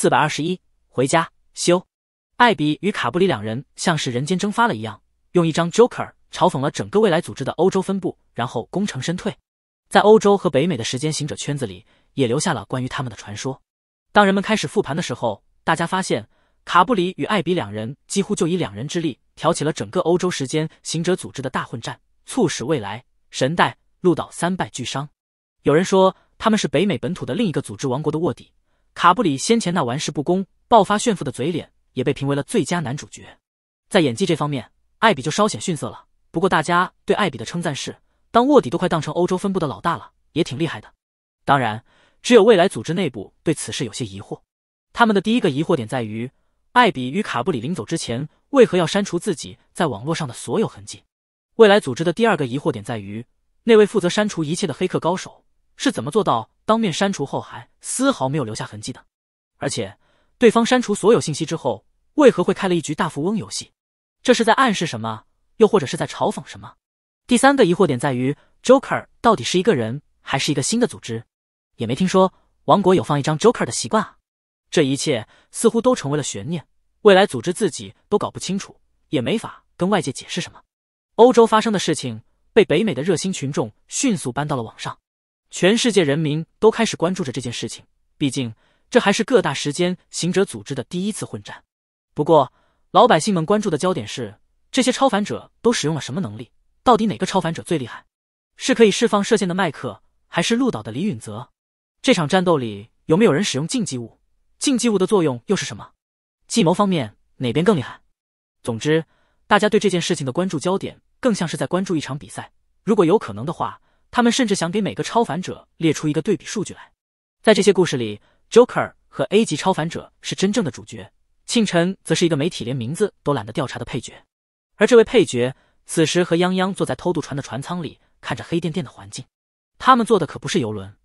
四百二十一，回家修。艾比与卡布里两人像是人间蒸发了一样，用一张 Joker 嘲讽了整个未来组织的欧洲分部，然后功成身退。在欧洲和北美的时间行者圈子里，也留下了关于他们的传说。当人们开始复盘的时候，大家发现卡布里与艾比两人几乎就以两人之力挑起了整个欧洲时间行者组织的大混战，促使未来、神代、鹿岛三败俱伤。有人说他们是北美本土的另一个组织王国的卧底。卡布里先前那玩世不恭、爆发炫富的嘴脸，也被评为了最佳男主角。在演技这方面，艾比就稍显逊色了。不过，大家对艾比的称赞是：当卧底都快当成欧洲分部的老大了，也挺厉害的。当然，只有未来组织内部对此事有些疑惑。他们的第一个疑惑点在于：艾比与卡布里临走之前，为何要删除自己在网络上的所有痕迹？未来组织的第二个疑惑点在于：那位负责删除一切的黑客高手。是怎么做到当面删除后还丝毫没有留下痕迹的？而且，对方删除所有信息之后，为何会开了一局大富翁游戏？这是在暗示什么？又或者是在嘲讽什么？第三个疑惑点在于，Joker 到底是一个人还是一个新的组织？也没听说王国有放一张 Joker 的习惯啊！这一切似乎都成为了悬念，未来组织自己都搞不清楚，也没法跟外界解释什么。欧洲发生的事情被北美的热心群众迅速搬到了网上。全世界人民都开始关注着这件事情，毕竟这还是各大时间行者组织的第一次混战。不过，老百姓们关注的焦点是这些超凡者都使用了什么能力，到底哪个超凡者最厉害？是可以释放射线的麦克，还是鹿岛的李允泽？这场战斗里有没有人使用禁忌物？禁忌物的作用又是什么？计谋方面哪边更厉害？总之，大家对这件事情的关注焦点更像是在关注一场比赛。如果有可能的话。他们甚至想给每个超凡者列出一个对比数据来。在这些故事里，Joker 和 A 级超凡者是真正的主角，庆晨则是一个媒体连名字都懒得调查的配角。而这位配角此时和泱泱坐在偷渡船的船舱里，看着黑甸甸的环境。他们坐的可不是游轮，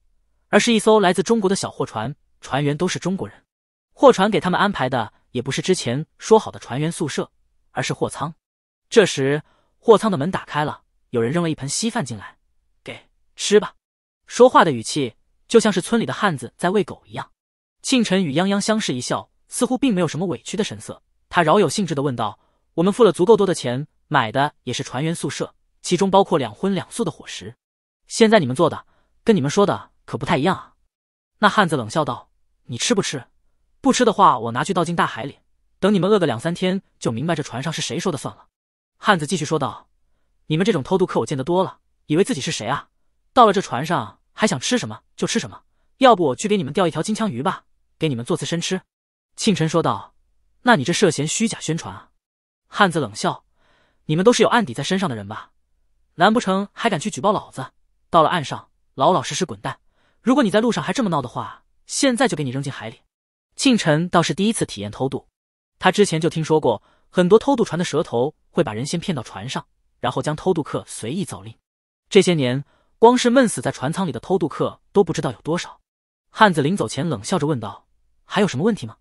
而是一艘来自中国的小货船，船员都是中国人。货船给他们安排的也不是之前说好的船员宿舍，而是货舱。这时，货舱的门打开了，有人扔了一盆稀饭进来。吃吧，说话的语气就像是村里的汉子在喂狗一样。庆晨与泱泱相视一笑，似乎并没有什么委屈的神色。他饶有兴致的问道：“我们付了足够多的钱，买的也是船员宿舍，其中包括两荤两素的伙食。现在你们做的跟你们说的可不太一样啊。”那汉子冷笑道：“你吃不吃？不吃的话，我拿去倒进大海里，等你们饿个两三天，就明白这船上是谁说的算了。”汉子继续说道：“你们这种偷渡客，我见得多了，以为自己是谁啊？”到了这船上，还想吃什么就吃什么。要不我去给你们钓一条金枪鱼吧，给你们做次生吃。”庆晨说道。“那你这涉嫌虚假宣传啊！”汉子冷笑，“你们都是有案底在身上的人吧？难不成还敢去举报老子？到了岸上，老老实实滚蛋。如果你在路上还这么闹的话，现在就给你扔进海里。”庆晨倒是第一次体验偷渡，他之前就听说过很多偷渡船的蛇头会把人先骗到船上，然后将偷渡客随意糟躏。这些年。光是闷死在船舱里的偷渡客都不知道有多少。汉子临走前冷笑着问道：“还有什么问题吗？”“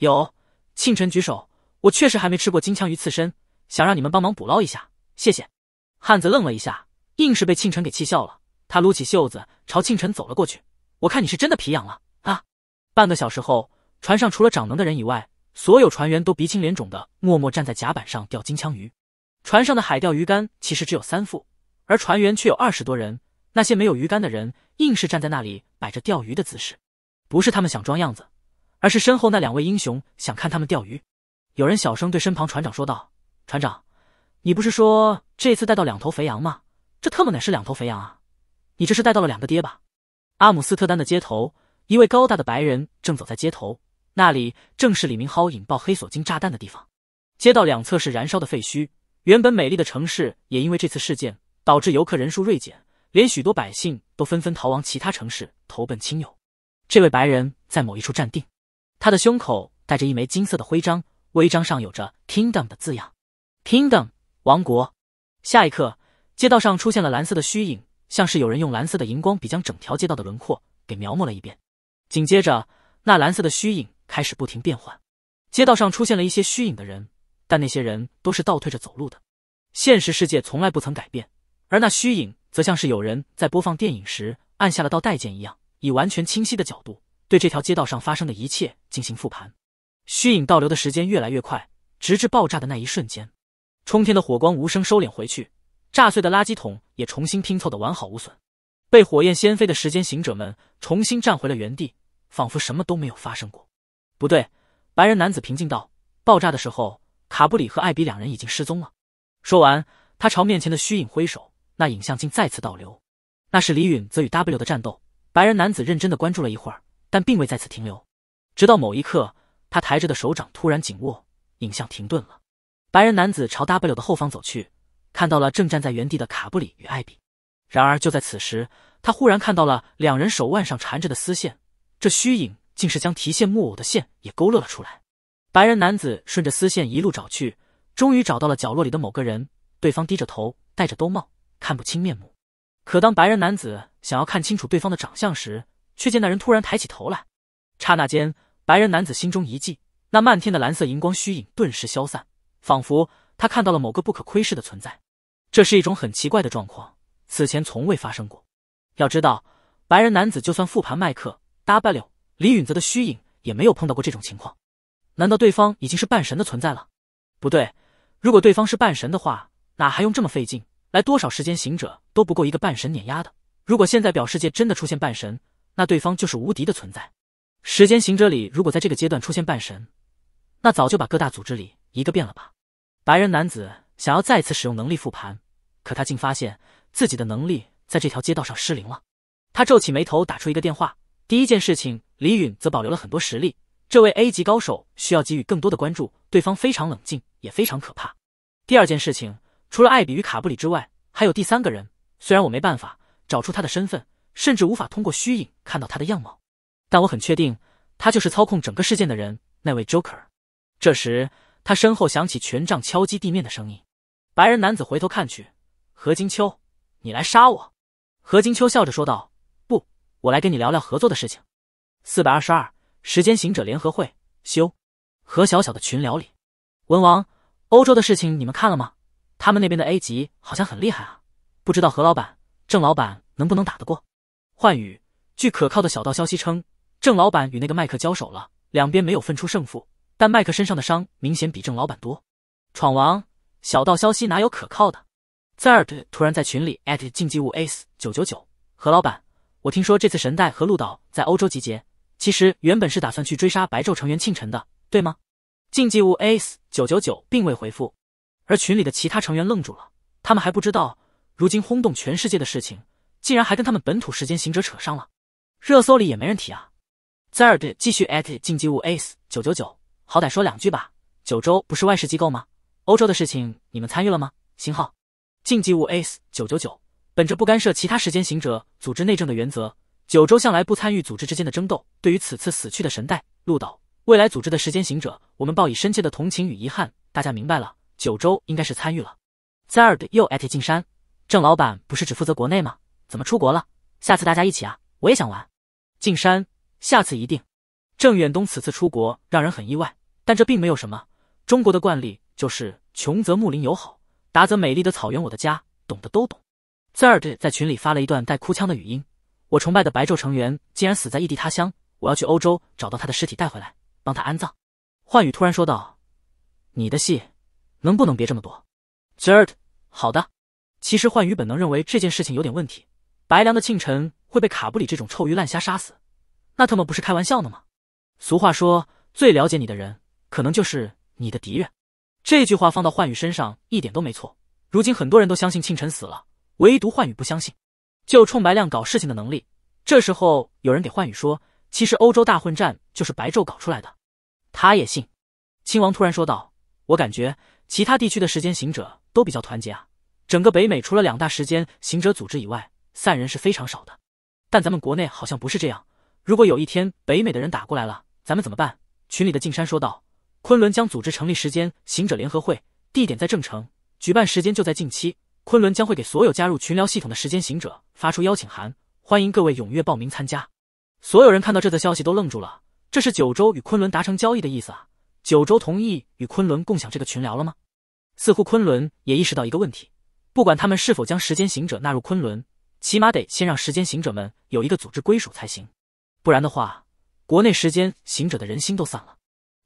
有。”庆晨举手，“我确实还没吃过金枪鱼刺身，想让你们帮忙捕捞一下，谢谢。”汉子愣了一下，硬是被庆晨给气笑了。他撸起袖子朝庆晨走了过去，“我看你是真的皮痒了啊！”半个小时后，船上除了掌能的人以外，所有船员都鼻青脸肿的默默站在甲板上钓金枪鱼。船上的海钓鱼竿其实只有三副，而船员却有二十多人。那些没有鱼竿的人，硬是站在那里摆着钓鱼的姿势，不是他们想装样子，而是身后那两位英雄想看他们钓鱼。有人小声对身旁船长说道：“船长，你不是说这次带到两头肥羊吗？这特么哪是两头肥羊啊？你这是带到了两个爹吧？”阿姆斯特丹的街头，一位高大的白人正走在街头，那里正是李明浩引爆黑索金炸弹的地方。街道两侧是燃烧的废墟，原本美丽的城市也因为这次事件导致游客人数锐减。连许多百姓都纷纷逃亡其他城市投奔亲友。这位白人在某一处站定，他的胸口戴着一枚金色的徽章，徽章上有着 “Kingdom” 的字样。Kingdom，王国。下一刻，街道上出现了蓝色的虚影，像是有人用蓝色的荧光笔将整条街道的轮廓给描摹了一遍。紧接着，那蓝色的虚影开始不停变换，街道上出现了一些虚影的人，但那些人都是倒退着走路的。现实世界从来不曾改变，而那虚影。则像是有人在播放电影时按下了倒带键一样，以完全清晰的角度对这条街道上发生的一切进行复盘。虚影倒流的时间越来越快，直至爆炸的那一瞬间，冲天的火光无声收敛回去，炸碎的垃圾桶也重新拼凑的完好无损。被火焰掀飞的时间行者们重新站回了原地，仿佛什么都没有发生过。不对，白人男子平静道：“爆炸的时候，卡布里和艾比两人已经失踪了。”说完，他朝面前的虚影挥手。那影像竟再次倒流，那是李允则与 W 的战斗。白人男子认真的关注了一会儿，但并未在此停留。直到某一刻，他抬着的手掌突然紧握，影像停顿了。白人男子朝 W 的后方走去，看到了正站在原地的卡布里与艾比。然而就在此时，他忽然看到了两人手腕上缠着的丝线，这虚影竟是将提线木偶的线也勾勒了出来。白人男子顺着丝线一路找去，终于找到了角落里的某个人，对方低着头，戴着兜帽。看不清面目，可当白人男子想要看清楚对方的长相时，却见那人突然抬起头来。刹那间，白人男子心中一悸，那漫天的蓝色荧光虚影顿时消散，仿佛他看到了某个不可窥视的存在。这是一种很奇怪的状况，此前从未发生过。要知道，白人男子就算复盘麦克 W 李允泽的虚影，也没有碰到过这种情况。难道对方已经是半神的存在了？不对，如果对方是半神的话，哪还用这么费劲？来多少时间行者都不够一个半神碾压的。如果现在表世界真的出现半神，那对方就是无敌的存在。时间行者里，如果在这个阶段出现半神，那早就把各大组织里一个遍了吧。白人男子想要再次使用能力复盘，可他竟发现自己的能力在这条街道上失灵了。他皱起眉头，打出一个电话。第一件事情，李允则保留了很多实力，这位 A 级高手需要给予更多的关注。对方非常冷静，也非常可怕。第二件事情。除了艾比与卡布里之外，还有第三个人。虽然我没办法找出他的身份，甚至无法通过虚影看到他的样貌，但我很确定，他就是操控整个事件的人——那位 Joker。这时，他身后响起权杖敲击地面的声音。白人男子回头看去：“何金秋，你来杀我？”何金秋笑着说道：“不，我来跟你聊聊合作的事情。”四百二十二，时间行者联合会修，何小小的群聊里，文王，欧洲的事情你们看了吗？他们那边的 A 级好像很厉害啊，不知道何老板、郑老板能不能打得过？幻宇，据可靠的小道消息称，郑老板与那个麦克交手了，两边没有分出胜负，但麦克身上的伤明显比郑老板多。闯王，小道消息哪有可靠的？Zart 突然在群里 at 竞技物 A 九九九，何老板，我听说这次神代和鹿岛在欧洲集结，其实原本是打算去追杀白昼成员庆晨的，对吗？竞技物 A 九九九并未回复。而群里的其他成员愣住了，他们还不知道，如今轰动全世界的事情，竟然还跟他们本土时间行者扯上了。热搜里也没人提啊。z h r d 继续 at 竞技物 s 九九九，好歹说两句吧。九州不是外事机构吗？欧洲的事情你们参与了吗？星号竞技物 s 九九九，本着不干涉其他时间行者组织内政的原则，九州向来不参与组织之间的争斗。对于此次死去的神代鹿岛未来组织的时间行者，我们抱以深切的同情与遗憾。大家明白了。九州应该是参与了，Zard 又 at 进山，郑老板不是只负责国内吗？怎么出国了？下次大家一起啊！我也想玩。进山，下次一定。郑远东此次出国让人很意外，但这并没有什么。中国的惯例就是穷则睦邻友好，达则美丽的草原我的家，懂的都懂。Zard 在群里发了一段带哭腔的语音：我崇拜的白昼成员竟然死在异地他乡，我要去欧洲找到他的尸体带回来，帮他安葬。幻宇突然说道：“你的戏。”能不能别这么多？Zert，好的。其实幻宇本能认为这件事情有点问题。白良的庆辰会被卡布里这种臭鱼烂虾杀死，那他妈不是开玩笑呢吗？俗话说，最了解你的人可能就是你的敌人。这句话放到幻宇身上一点都没错。如今很多人都相信庆辰死了，唯独幻宇不相信。就冲白亮搞事情的能力，这时候有人给幻宇说，其实欧洲大混战就是白昼搞出来的，他也信。亲王突然说道：“我感觉。”其他地区的时间行者都比较团结啊，整个北美除了两大时间行者组织以外，散人是非常少的。但咱们国内好像不是这样。如果有一天北美的人打过来了，咱们怎么办？群里的静山说道：“昆仑将组织成立时间行者联合会，地点在郑城，举办时间就在近期。昆仑将会给所有加入群聊系统的时间行者发出邀请函，欢迎各位踊跃报名参加。”所有人看到这则消息都愣住了，这是九州与昆仑达成交易的意思啊！九州同意与昆仑共享这个群聊了吗？似乎昆仑也意识到一个问题，不管他们是否将时间行者纳入昆仑，起码得先让时间行者们有一个组织归属才行，不然的话，国内时间行者的人心都散了。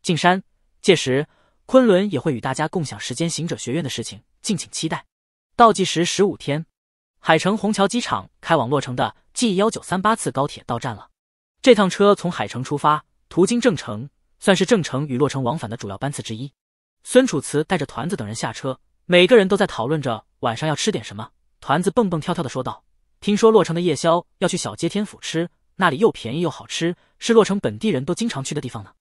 进山，届时昆仑也会与大家共享时间行者学院的事情，敬请期待。倒计时十五天，海城虹桥机场开往洛城的 G 幺九三八次高铁到站了，这趟车从海城出发，途经郑城。算是郑城与洛城往返的主要班次之一。孙楚辞带着团子等人下车，每个人都在讨论着晚上要吃点什么。团子蹦蹦跳跳的说道：“听说洛城的夜宵要去小街天府吃，那里又便宜又好吃，是洛城本地人都经常去的地方呢。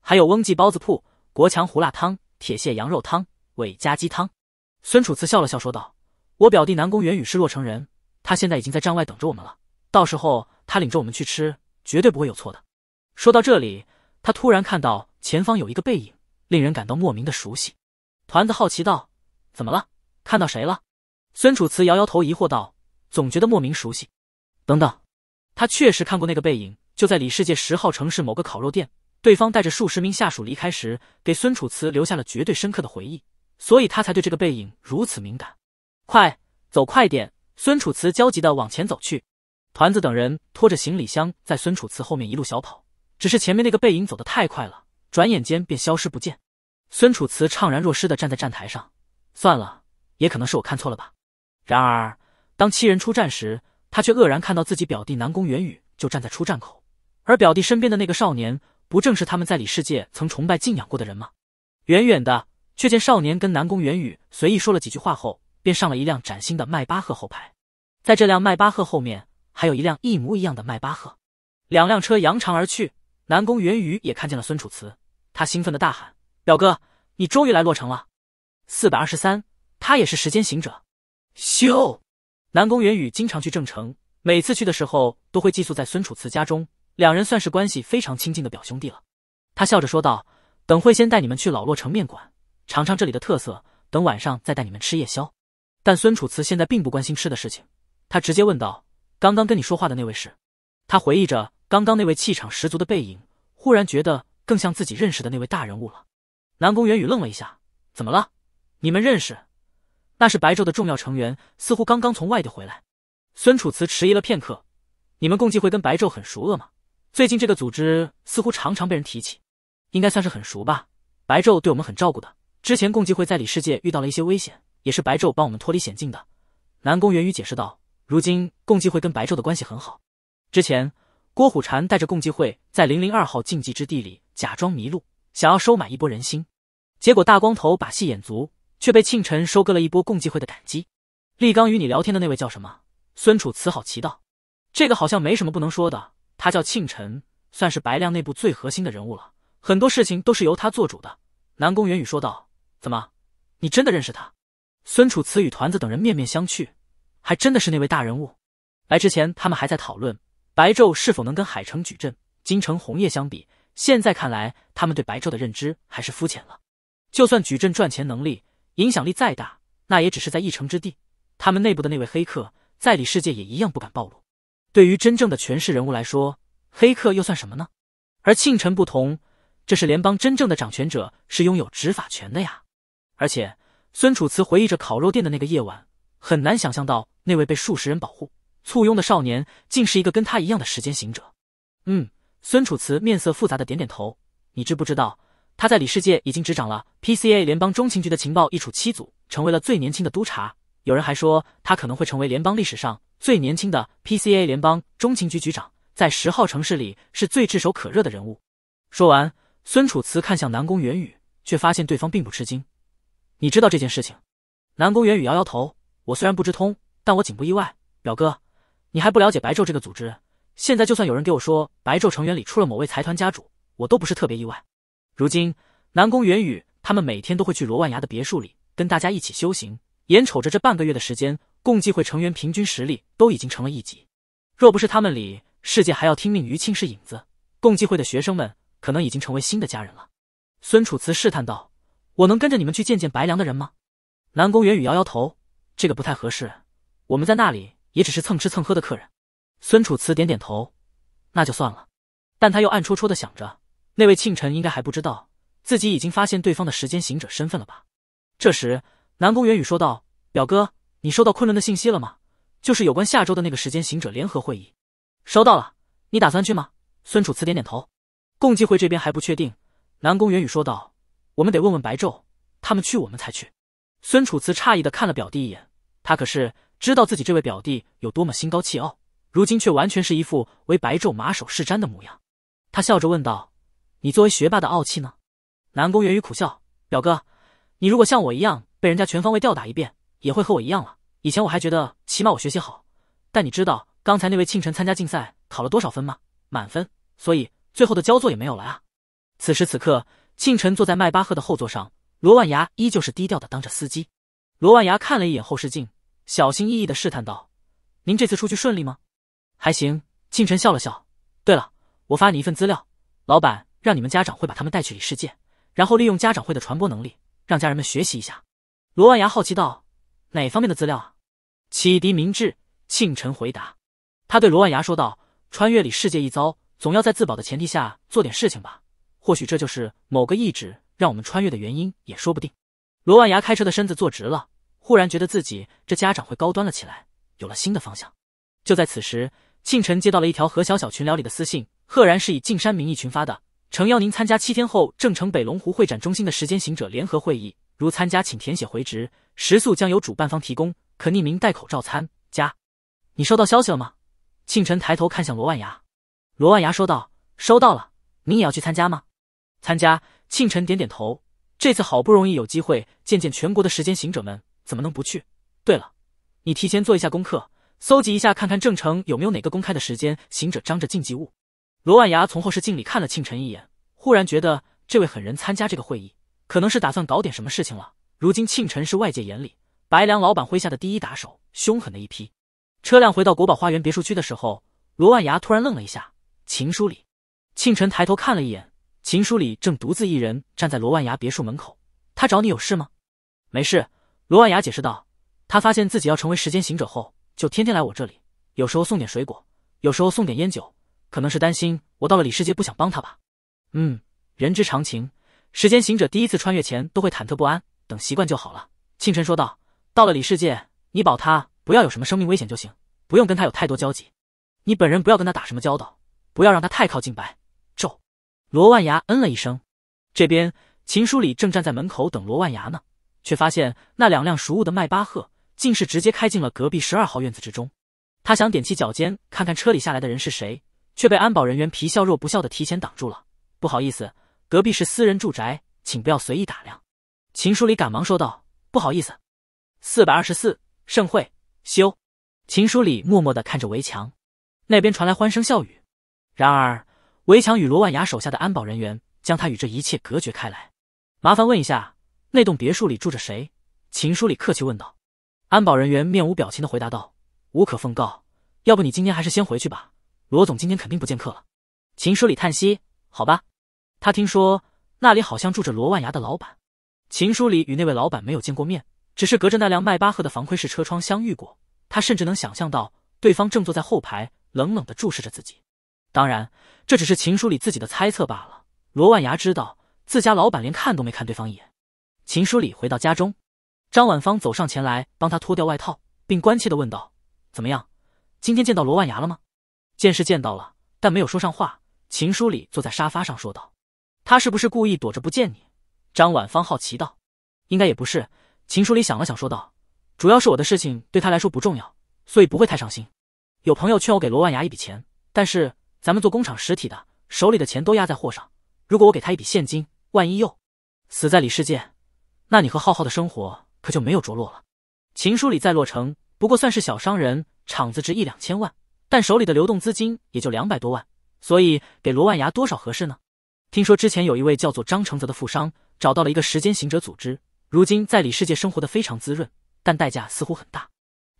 还有翁记包子铺、国强胡辣汤、铁蟹羊肉汤、伟家鸡汤。”孙楚辞笑了笑说道：“我表弟南宫元宇是洛城人，他现在已经在站外等着我们了。到时候他领着我们去吃，绝对不会有错的。”说到这里。他突然看到前方有一个背影，令人感到莫名的熟悉。团子好奇道：“怎么了？看到谁了？”孙楚辞摇摇头，疑惑道：“总觉得莫名熟悉。”等等，他确实看过那个背影，就在李世界十号城市某个烤肉店，对方带着数十名下属离开时，给孙楚辞留下了绝对深刻的回忆，所以他才对这个背影如此敏感。快，走快点！孙楚辞焦急的往前走去，团子等人拖着行李箱在孙楚辞后面一路小跑。只是前面那个背影走得太快了，转眼间便消失不见。孙楚辞怅然若失地站在站台上，算了，也可能是我看错了吧。然而，当七人出站时，他却愕然看到自己表弟南宫元宇就站在出站口，而表弟身边的那个少年，不正是他们在里世界曾崇拜敬仰过的人吗？远远的，却见少年跟南宫元宇随意说了几句话后，便上了一辆崭新的迈巴赫后排。在这辆迈巴赫后面，还有一辆一模一样的迈巴赫，两辆车扬长而去。南宫元宇也看见了孙楚辞，他兴奋的大喊：“表哥，你终于来洛城了！”四百二十三，他也是时间行者。咻！南宫元宇经常去郑城，每次去的时候都会寄宿在孙楚辞家中，两人算是关系非常亲近的表兄弟了。他笑着说道：“等会先带你们去老洛城面馆，尝尝这里的特色，等晚上再带你们吃夜宵。”但孙楚辞现在并不关心吃的事情，他直接问道：“刚刚跟你说话的那位是？”他回忆着。刚刚那位气场十足的背影，忽然觉得更像自己认识的那位大人物了。南宫元宇愣了一下：“怎么了？你们认识？那是白昼的重要成员，似乎刚刚从外地回来。”孙楚辞迟疑了片刻：“你们共济会跟白昼很熟恶吗？最近这个组织似乎常常被人提起，应该算是很熟吧？白昼对我们很照顾的。之前共济会在里世界遇到了一些危险，也是白昼帮我们脱离险境的。”南宫元宇解释道：“如今共济会跟白昼的关系很好，之前……”郭虎禅带着共济会在零零二号禁忌之地里假装迷路，想要收买一波人心。结果大光头把戏演足，却被庆晨收割了一波共济会的感激。立刚与你聊天的那位叫什么？孙楚辞好奇道：“这个好像没什么不能说的，他叫庆晨，算是白亮内部最核心的人物了，很多事情都是由他做主的。”南宫元宇说道：“怎么，你真的认识他？”孙楚辞与团子等人面面相觑，还真的是那位大人物。来之前他们还在讨论。白昼是否能跟海城矩阵、京城红叶相比？现在看来，他们对白昼的认知还是肤浅了。就算矩阵赚钱能力、影响力再大，那也只是在一城之地。他们内部的那位黑客，在里世界也一样不敢暴露。对于真正的权势人物来说，黑客又算什么呢？而庆城不同，这是联邦真正的掌权者，是拥有执法权的呀。而且，孙楚辞回忆着烤肉店的那个夜晚，很难想象到那位被数十人保护。簇拥的少年竟是一个跟他一样的时间行者。嗯，孙楚辞面色复杂的点点头。你知不知道他在李世界已经执掌了 P C A 联邦中情局的情报一处七组，成为了最年轻的督察。有人还说他可能会成为联邦历史上最年轻的 P C A 联邦中情局局长，在十号城市里是最炙手可热的人物。说完，孙楚辞看向南宫元宇，却发现对方并不吃惊。你知道这件事情？南宫元宇摇摇头。我虽然不知通，但我仅不意外，表哥。你还不了解白昼这个组织，现在就算有人给我说白昼成员里出了某位财团家主，我都不是特别意外。如今南宫元宇他们每天都会去罗万崖的别墅里跟大家一起修行，眼瞅着这半个月的时间，共济会成员平均实力都已经成了一级。若不是他们里世界还要听命于青氏影子，共济会的学生们可能已经成为新的家人了。孙楚辞试探道：“我能跟着你们去见见白良的人吗？”南宫元宇摇摇头：“这个不太合适，我们在那里。”也只是蹭吃蹭喝的客人。孙楚辞点点头，那就算了。但他又暗戳戳的想着，那位庆臣应该还不知道自己已经发现对方的时间行者身份了吧？这时，南宫元宇说道：“表哥，你收到昆仑的信息了吗？就是有关下周的那个时间行者联合会议。”“收到了，你打算去吗？”孙楚辞点点头。共济会这边还不确定。南宫元宇说道：“我们得问问白昼，他们去我们才去。”孙楚辞诧异的看了表弟一眼，他可是。知道自己这位表弟有多么心高气傲，如今却完全是一副为白昼马首是瞻的模样。他笑着问道：“你作为学霸的傲气呢？”南宫元宇苦笑：“表哥，你如果像我一样被人家全方位吊打一遍，也会和我一样了。以前我还觉得起码我学习好，但你知道刚才那位庆晨参加竞赛考了多少分吗？满分，所以最后的焦作也没有了啊。”此时此刻，庆晨坐在迈巴赫的后座上，罗万牙依旧是低调的当着司机。罗万牙看了一眼后视镜。小心翼翼的试探道：“您这次出去顺利吗？”“还行。”庆晨笑了笑。“对了，我发你一份资料，老板让你们家长会把他们带去里世界，然后利用家长会的传播能力，让家人们学习一下。”罗万牙好奇道：“哪方面的资料啊？”“启迪明智。”庆晨回答。他对罗万牙说道：“穿越里世界一遭，总要在自保的前提下做点事情吧？或许这就是某个意志让我们穿越的原因，也说不定。”罗万牙开车的身子坐直了。忽然觉得自己这家长会高端了起来，有了新的方向。就在此时，庆晨接到了一条何小小群聊里的私信，赫然是以进山名义群发的，诚邀您参加七天后正城北龙湖会展中心的时间行者联合会议，如参加请填写回执，食宿将由主办方提供，可匿名戴口罩参加。你收到消息了吗？庆晨抬头看向罗万牙，罗万牙说道：“收到了，您也要去参加吗？”参加。庆晨点点头，这次好不容易有机会见见全国的时间行者们。怎么能不去？对了，你提前做一下功课，搜集一下，看看郑城有没有哪个公开的时间。行者张着禁忌物。罗万牙从后视镜里看了庆晨一眼，忽然觉得这位狠人参加这个会议，可能是打算搞点什么事情了。如今庆晨是外界眼里白良老板麾下的第一打手，凶狠的一批。车辆回到国宝花园别墅区的时候，罗万牙突然愣了一下。秦书礼，庆晨抬头看了一眼秦书礼，正独自一人站在罗万牙别墅门口。他找你有事吗？没事。罗万雅解释道：“他发现自己要成为时间行者后，就天天来我这里，有时候送点水果，有时候送点烟酒，可能是担心我到了李世界不想帮他吧。”“嗯，人之常情。时间行者第一次穿越前都会忐忑不安，等习惯就好了。”庆晨说道：“到了李世界，你保他不要有什么生命危险就行，不用跟他有太多交集。你本人不要跟他打什么交道，不要让他太靠近白昼。”罗万牙嗯了一声。这边，秦书礼正站在门口等罗万牙呢。却发现那两辆熟物的迈巴赫竟是直接开进了隔壁十二号院子之中。他想踮起脚尖看看车里下来的人是谁，却被安保人员皮笑肉不笑的提前挡住了。不好意思，隔壁是私人住宅，请不要随意打量。秦书礼赶忙说道：“不好意思。”四百二十四盛会修，秦书礼默默的看着围墙那边传来欢声笑语，然而围墙与罗万雅手下的安保人员将他与这一切隔绝开来。麻烦问一下。那栋别墅里住着谁？秦书礼客气问道。安保人员面无表情的回答道：“无可奉告。”要不你今天还是先回去吧。罗总今天肯定不见客了。秦书礼叹息：“好吧。”他听说那里好像住着罗万牙的老板。秦书礼与那位老板没有见过面，只是隔着那辆迈巴赫的防窥式车窗相遇过。他甚至能想象到对方正坐在后排，冷冷的注视着自己。当然，这只是秦书礼自己的猜测罢了。罗万牙知道自家老板连看都没看对方一眼。秦书礼回到家中，张婉芳走上前来帮他脱掉外套，并关切的问道：“怎么样？今天见到罗万牙了吗？”“见是见到了，但没有说上话。”秦书礼坐在沙发上说道：“他是不是故意躲着不见你？”张婉芳好奇道：“应该也不是。”秦书礼想了想说道：“主要是我的事情对他来说不重要，所以不会太上心。有朋友劝我给罗万牙一笔钱，但是咱们做工厂实体的，手里的钱都压在货上，如果我给他一笔现金，万一又死在李世界？”那你和浩浩的生活可就没有着落了。秦书礼在洛城，不过算是小商人，厂子值一两千万，但手里的流动资金也就两百多万，所以给罗万牙多少合适呢？听说之前有一位叫做张承泽的富商，找到了一个时间行者组织，如今在里世界生活的非常滋润，但代价似乎很大。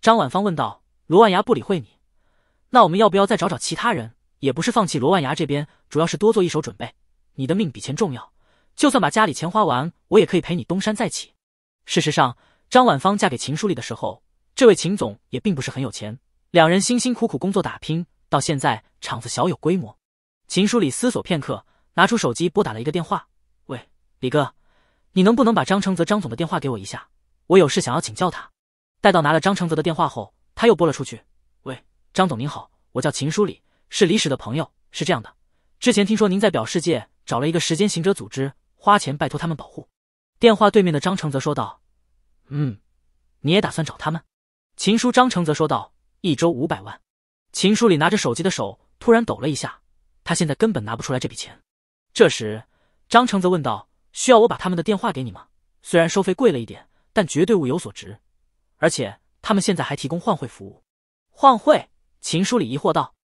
张婉芳问道：“罗万牙不理会你，那我们要不要再找找其他人？也不是放弃罗万牙这边，主要是多做一手准备。你的命比钱重要。”就算把家里钱花完，我也可以陪你东山再起。事实上，张婉芳嫁给秦书礼的时候，这位秦总也并不是很有钱。两人辛辛苦苦工作打拼，到现在厂子小有规模。秦书礼思索片刻，拿出手机拨打了一个电话：“喂，李哥，你能不能把张承泽张总的电话给我一下？我有事想要请教他。”待到拿了张承泽的电话后，他又拨了出去：“喂，张总您好，我叫秦书礼，是李史的朋友。是这样的，之前听说您在表世界找了一个时间行者组织。”花钱拜托他们保护，电话对面的张成泽说道：“嗯，你也打算找他们？”秦书张成泽说道：“一周五百万。”秦书里拿着手机的手突然抖了一下，他现在根本拿不出来这笔钱。这时，张成泽问道：“需要我把他们的电话给你吗？虽然收费贵了一点，但绝对物有所值，而且他们现在还提供换汇服务。”换汇？秦书里疑惑道：“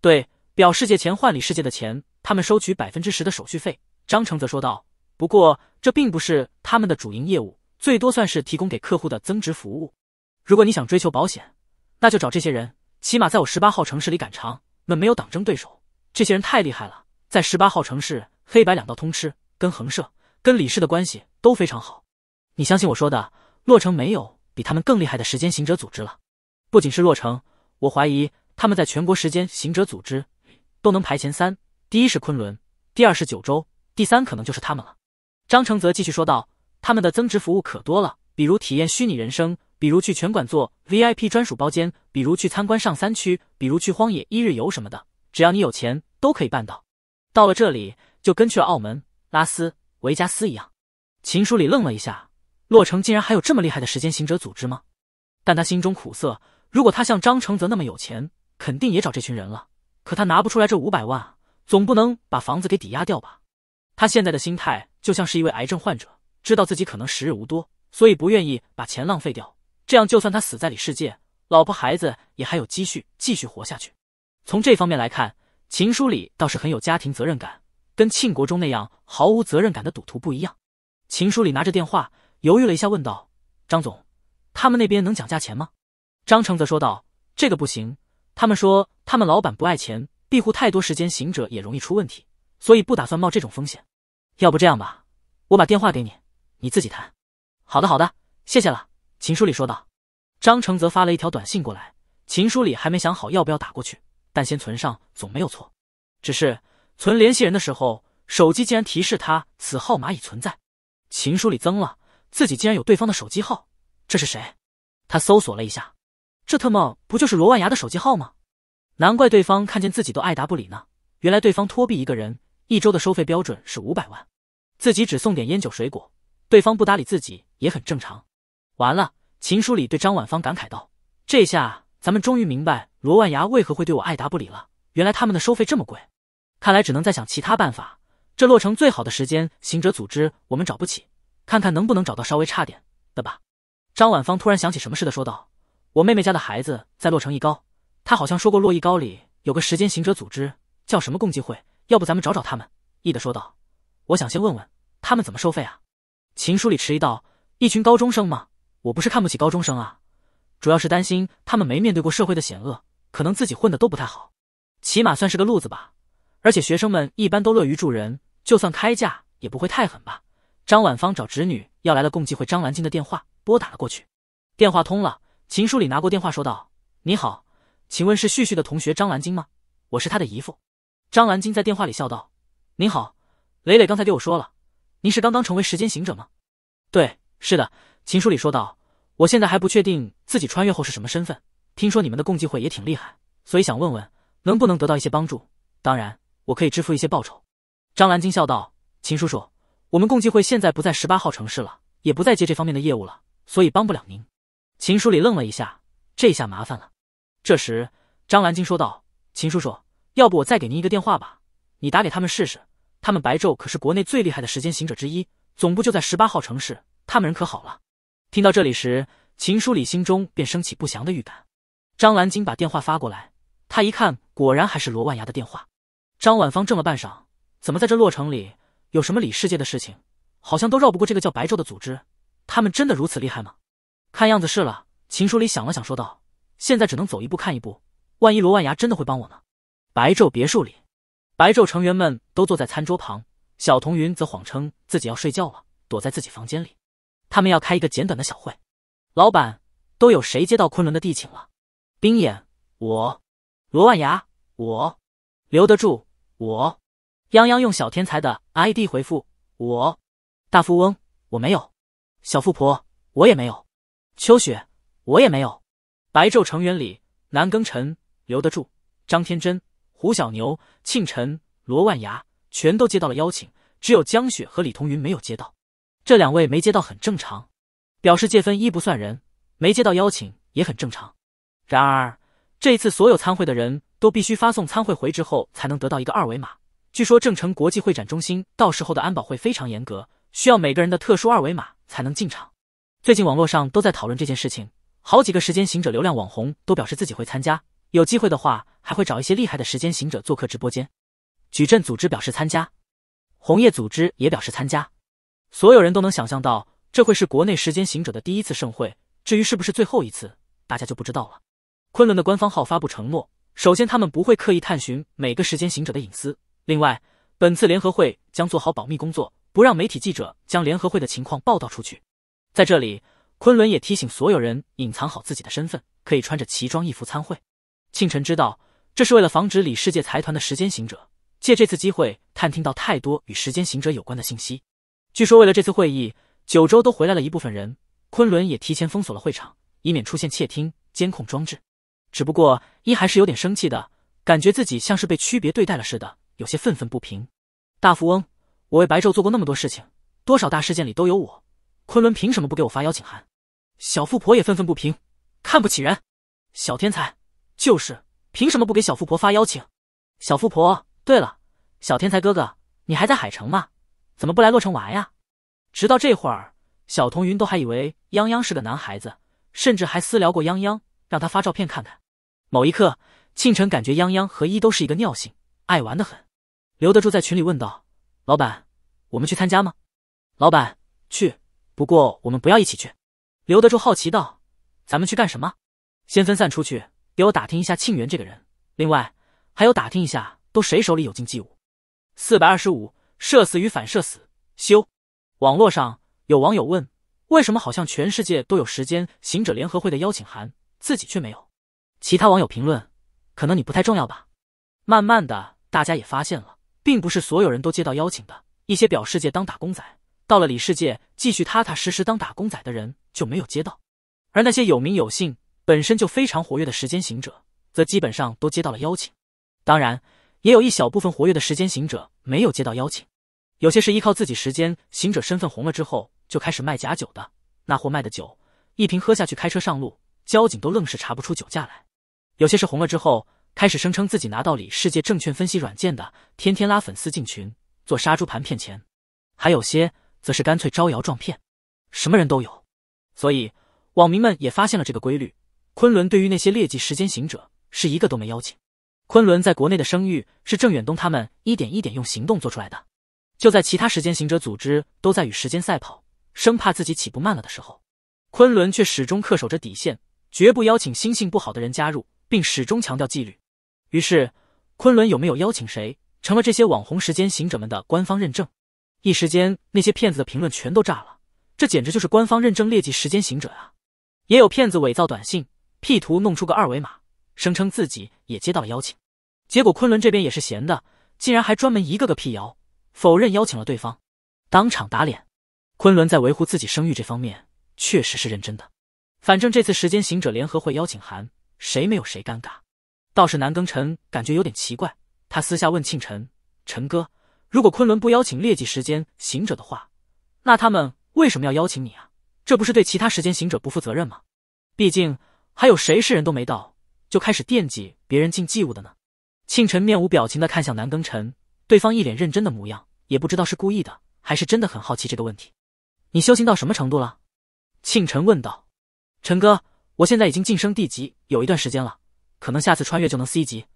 对，表世界钱换里世界的钱，他们收取百分之十的手续费。”张成泽说道。不过，这并不是他们的主营业务，最多算是提供给客户的增值服务。如果你想追求保险，那就找这些人。起码在我十八号城市里，赶场，们没有党争对手，这些人太厉害了，在十八号城市黑白两道通吃，跟恒社、跟李氏的关系都非常好。你相信我说的？洛城没有比他们更厉害的时间行者组织了。不仅是洛城，我怀疑他们在全国时间行者组织都能排前三，第一是昆仑，第二是九州，第三可能就是他们了。张成泽继续说道：“他们的增值服务可多了，比如体验虚拟人生，比如去拳馆做 VIP 专属包间，比如去参观上三区，比如去荒野一日游什么的。只要你有钱，都可以办到。到了这里，就跟去了澳门、拉斯维加斯一样。”秦书礼愣了一下，洛城竟然还有这么厉害的时间行者组织吗？但他心中苦涩，如果他像张成泽那么有钱，肯定也找这群人了。可他拿不出来这五百万总不能把房子给抵押掉吧？他现在的心态就像是一位癌症患者，知道自己可能时日无多，所以不愿意把钱浪费掉。这样，就算他死在里世界，老婆孩子也还有积蓄继续活下去。从这方面来看，秦书礼倒是很有家庭责任感，跟庆国忠那样毫无责任感的赌徒不一样。秦书礼拿着电话，犹豫了一下，问道：“张总，他们那边能讲价钱吗？”张成则说道：“这个不行，他们说他们老板不爱钱，庇护太多时间行者也容易出问题，所以不打算冒这种风险。”要不这样吧，我把电话给你，你自己谈。好的，好的，谢谢了。秦书礼说道。张成泽发了一条短信过来，秦书礼还没想好要不要打过去，但先存上总没有错。只是存联系人的时候，手机竟然提示他此号码已存在。秦书礼增了，自己竟然有对方的手机号，这是谁？他搜索了一下，这特么不就是罗万牙的手机号吗？难怪对方看见自己都爱答不理呢，原来对方托币一个人一周的收费标准是五百万。自己只送点烟酒水果，对方不搭理自己也很正常。完了，秦书礼对张婉芳感慨道：“这下咱们终于明白罗万牙为何会对我爱答不理了。原来他们的收费这么贵，看来只能再想其他办法。这洛城最好的时间行者组织我们找不起，看看能不能找到稍微差点的吧。”张婉芳突然想起什么似的说道：“我妹妹家的孩子在洛城一高，她好像说过洛一高里有个时间行者组织，叫什么共济会，要不咱们找找他们？”易的说道。我想先问问他们怎么收费啊？秦书里迟疑道：“一群高中生吗？我不是看不起高中生啊，主要是担心他们没面对过社会的险恶，可能自己混的都不太好，起码算是个路子吧。而且学生们一般都乐于助人，就算开价也不会太狠吧。”张婉芳找侄女要来了共济会张兰金的电话，拨打了过去。电话通了，秦书里拿过电话说道：“你好，请问是旭旭的同学张兰金吗？我是他的姨父。”张兰金在电话里笑道：“您好。”磊磊刚才给我说了，您是刚刚成为时间行者吗？对，是的。秦书里说道：“我现在还不确定自己穿越后是什么身份。听说你们的共济会也挺厉害，所以想问问能不能得到一些帮助。当然，我可以支付一些报酬。”张兰金笑道：“秦叔叔，我们共济会现在不在十八号城市了，也不再接这方面的业务了，所以帮不了您。”秦书里愣了一下，这下麻烦了。这时，张兰金说道：“秦叔叔，要不我再给您一个电话吧，你打给他们试试。”他们白昼可是国内最厉害的时间行者之一，总部就在十八号城市。他们人可好了。听到这里时，秦书礼心中便升起不祥的预感。张兰金把电话发过来，他一看，果然还是罗万牙的电话。张婉芳怔了半晌，怎么在这洛城里有什么李世界的事情，好像都绕不过这个叫白昼的组织？他们真的如此厉害吗？看样子是了。秦书礼想了想，说道：“现在只能走一步看一步，万一罗万牙真的会帮我呢？”白昼别墅里。白昼成员们都坐在餐桌旁，小童云则谎称自己要睡觉了，躲在自己房间里。他们要开一个简短的小会。老板，都有谁接到昆仑的地请了？冰眼，我；罗万牙，我；留得住，我；泱泱用小天才的 ID 回复我；大富翁，我没有；小富婆，我也没有；秋雪，我也没有。白昼成员里，南庚辰，留得住；张天真。胡小牛、庆晨、罗万牙全都接到了邀请，只有江雪和李同云没有接到。这两位没接到很正常，表示借分一不算人，没接到邀请也很正常。然而，这一次所有参会的人都必须发送参会回执后才能得到一个二维码。据说，郑城国际会展中心到时候的安保会非常严格，需要每个人的特殊二维码才能进场。最近网络上都在讨论这件事情，好几个时间行者流量网红都表示自己会参加。有机会的话，还会找一些厉害的时间行者做客直播间。矩阵组织表示参加，红叶组织也表示参加。所有人都能想象到，这会是国内时间行者的第一次盛会。至于是不是最后一次，大家就不知道了。昆仑的官方号发布承诺：首先，他们不会刻意探寻每个时间行者的隐私；另外，本次联合会将做好保密工作，不让媒体记者将联合会的情况报道出去。在这里，昆仑也提醒所有人隐藏好自己的身份，可以穿着奇装异服参会。庆辰知道，这是为了防止李世界财团的时间行者借这次机会探听到太多与时间行者有关的信息。据说为了这次会议，九州都回来了一部分人，昆仑也提前封锁了会场，以免出现窃听监控装置。只不过一还是有点生气的，感觉自己像是被区别对待了似的，有些愤愤不平。大富翁，我为白昼做过那么多事情，多少大事件里都有我，昆仑凭什么不给我发邀请函？小富婆也愤愤不平，看不起人。小天才。就是，凭什么不给小富婆发邀请？小富婆，对了，小天才哥哥，你还在海城吗？怎么不来洛城玩呀？直到这会儿，小童云都还以为泱泱是个男孩子，甚至还私聊过泱泱，让他发照片看看。某一刻，庆晨感觉泱泱和一都是一个尿性，爱玩的很。留得住在群里问道：“老板，我们去参加吗？”“老板，去。不过我们不要一起去。”留得住好奇道：“咱们去干什么？”“先分散出去。”给我打听一下庆元这个人，另外还有打听一下都谁手里有禁忌物。四百二十五射死与反射死，修。网络上有网友问：为什么好像全世界都有时间行者联合会的邀请函，自己却没有？其他网友评论：可能你不太重要吧。慢慢的，大家也发现了，并不是所有人都接到邀请的。一些表世界当打工仔，到了里世界继续踏踏实实当打工仔的人就没有接到，而那些有名有姓。本身就非常活跃的时间行者，则基本上都接到了邀请，当然，也有一小部分活跃的时间行者没有接到邀请，有些是依靠自己时间行者身份红了之后就开始卖假酒的，那货卖的酒一瓶喝下去开车上路，交警都愣是查不出酒驾来；有些是红了之后开始声称自己拿到里世界证券分析软件的，天天拉粉丝进群做杀猪盘骗钱；还有些则是干脆招摇撞骗，什么人都有，所以网民们也发现了这个规律。昆仑对于那些劣迹时间行者是一个都没邀请。昆仑在国内的声誉是郑远东他们一点一点用行动做出来的。就在其他时间行者组织都在与时间赛跑，生怕自己起步慢了的时候，昆仑却始终恪守着底线，绝不邀请心性不好的人加入，并始终强调纪律。于是，昆仑有没有邀请谁，成了这些网红时间行者们的官方认证。一时间，那些骗子的评论全都炸了，这简直就是官方认证劣迹时间行者啊！也有骗子伪造短信。P 图弄出个二维码，声称自己也接到了邀请，结果昆仑这边也是闲的，竟然还专门一个个辟谣，否认邀请了对方，当场打脸。昆仑在维护自己声誉这方面确实是认真的。反正这次时间行者联合会邀请函，谁没有谁尴尬。倒是南庚辰感觉有点奇怪，他私下问庆辰：“陈哥，如果昆仑不邀请劣迹时间行者的话，那他们为什么要邀请你啊？这不是对其他时间行者不负责任吗？毕竟……”还有谁是人都没到就开始惦记别人进祭物的呢？庆晨面无表情的看向南庚辰，对方一脸认真的模样，也不知道是故意的还是真的很好奇这个问题。你修行到什么程度了？庆晨问道。陈哥，我现在已经晋升地级有一段时间了，可能下次穿越就能 C 级。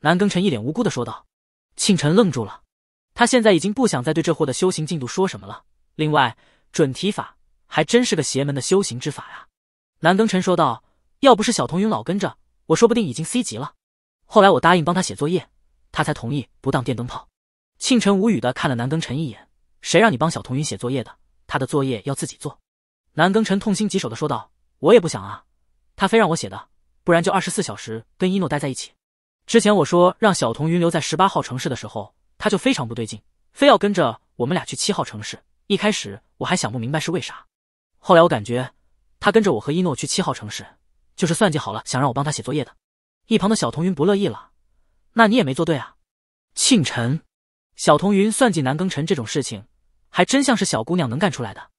南庚辰一脸无辜的说道。庆晨愣住了，他现在已经不想再对这货的修行进度说什么了。另外，准提法还真是个邪门的修行之法呀。南庚辰说道。要不是小童云老跟着我，说不定已经 C 级了。后来我答应帮他写作业，他才同意不当电灯泡。庆晨无语的看了南庚辰一眼，谁让你帮小童云写作业的？他的作业要自己做。南庚辰痛心疾首的说道：“我也不想啊，他非让我写的，不然就二十四小时跟一诺待在一起。之前我说让小童云留在十八号城市的时候，他就非常不对劲，非要跟着我们俩去七号城市。一开始我还想不明白是为啥，后来我感觉他跟着我和一诺去七号城市。”就是算计好了，想让我帮他写作业的。一旁的小童云不乐意了：“那你也没做对啊！”庆晨，小童云算计南庚辰这种事情，还真像是小姑娘能干出来的。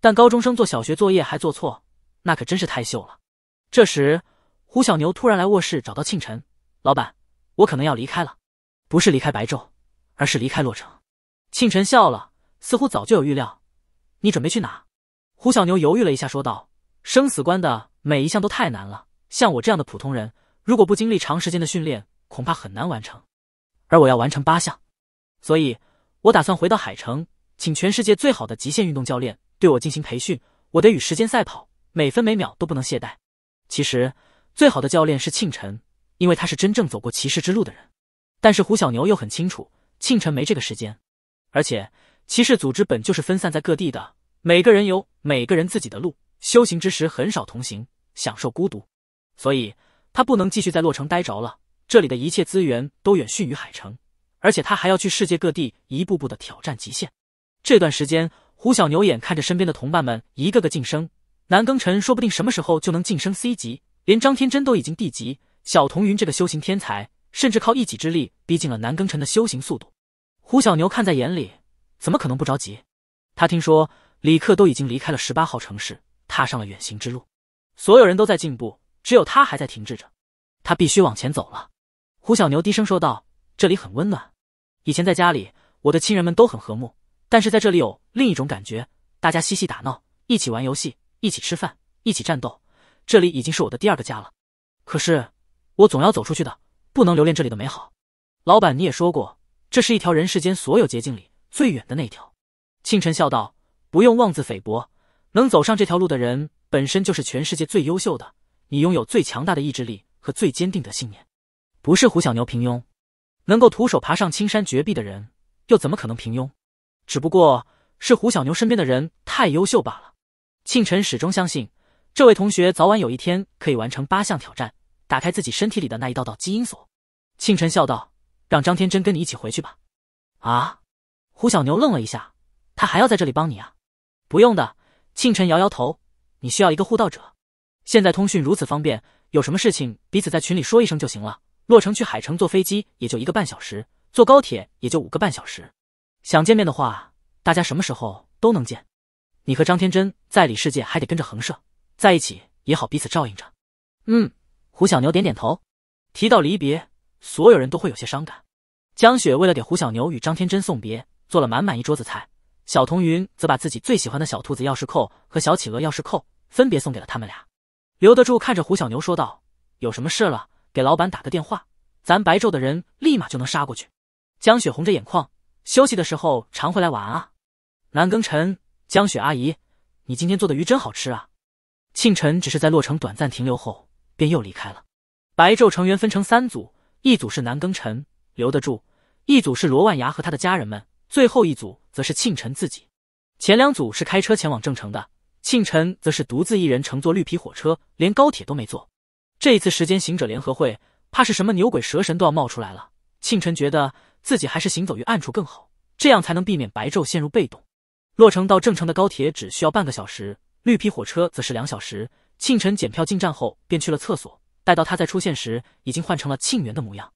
但高中生做小学作业还做错，那可真是太秀了。这时，胡小牛突然来卧室找到庆晨：“老板，我可能要离开了，不是离开白昼，而是离开洛城。”庆晨笑了，似乎早就有预料：“你准备去哪？”胡小牛犹豫了一下，说道：“生死关的。”每一项都太难了，像我这样的普通人，如果不经历长时间的训练，恐怕很难完成。而我要完成八项，所以，我打算回到海城，请全世界最好的极限运动教练对我进行培训。我得与时间赛跑，每分每秒都不能懈怠。其实，最好的教练是庆晨，因为他是真正走过骑士之路的人。但是胡小牛又很清楚，庆晨没这个时间，而且骑士组织本就是分散在各地的，每个人有每个人自己的路，修行之时很少同行。享受孤独，所以他不能继续在洛城待着了。这里的一切资源都远逊于海城，而且他还要去世界各地一步步的挑战极限。这段时间，胡小牛眼看着身边的同伴们一个个晋升，南庚辰说不定什么时候就能晋升 C 级，连张天真都已经 D 级，小童云这个修行天才，甚至靠一己之力逼近了南庚辰的修行速度。胡小牛看在眼里，怎么可能不着急？他听说李克都已经离开了十八号城市，踏上了远行之路。所有人都在进步，只有他还在停滞着。他必须往前走了。胡小牛低声说道：“这里很温暖。以前在家里，我的亲人们都很和睦，但是在这里有另一种感觉。大家嬉戏打闹，一起玩游戏，一起吃饭，一起战斗。这里已经是我的第二个家了。可是，我总要走出去的，不能留恋这里的美好。老板，你也说过，这是一条人世间所有捷径里最远的那一条。”庆晨笑道：“不用妄自菲薄，能走上这条路的人。”本身就是全世界最优秀的，你拥有最强大的意志力和最坚定的信念，不是胡小牛平庸。能够徒手爬上青山绝壁的人，又怎么可能平庸？只不过是胡小牛身边的人太优秀罢了。庆晨始终相信，这位同学早晚有一天可以完成八项挑战，打开自己身体里的那一道道基因锁。庆晨笑道：“让张天真跟你一起回去吧。”啊！胡小牛愣了一下，他还要在这里帮你啊？不用的，庆晨摇摇头。你需要一个护道者。现在通讯如此方便，有什么事情彼此在群里说一声就行了。洛城去海城坐飞机也就一个半小时，坐高铁也就五个半小时。想见面的话，大家什么时候都能见。你和张天真在里世界还得跟着横社，在一起也好彼此照应着。嗯，胡小牛点点头。提到离别，所有人都会有些伤感。江雪为了给胡小牛与张天真送别，做了满满一桌子菜。小童云则把自己最喜欢的小兔子钥匙扣和小企鹅钥匙扣分别送给了他们俩。刘德柱看着胡小牛说道：“有什么事了？给老板打个电话，咱白昼的人立马就能杀过去。”江雪红着眼眶：“休息的时候常回来玩啊。”南庚辰，江雪阿姨，你今天做的鱼真好吃啊！庆晨只是在洛城短暂停留后便又离开了。白昼成员分成三组，一组是南庚辰、刘德柱，一组是罗万牙和他的家人们。最后一组则是庆尘自己，前两组是开车前往郑城的，庆尘则是独自一人乘坐绿皮火车，连高铁都没坐。这一次时间行者联合会，怕是什么牛鬼蛇神都要冒出来了。庆尘觉得自己还是行走于暗处更好，这样才能避免白昼陷入被动。洛城到郑城的高铁只需要半个小时，绿皮火车则是两小时。庆尘检票进站后便去了厕所，待到他再出现时，已经换成了庆元的模样。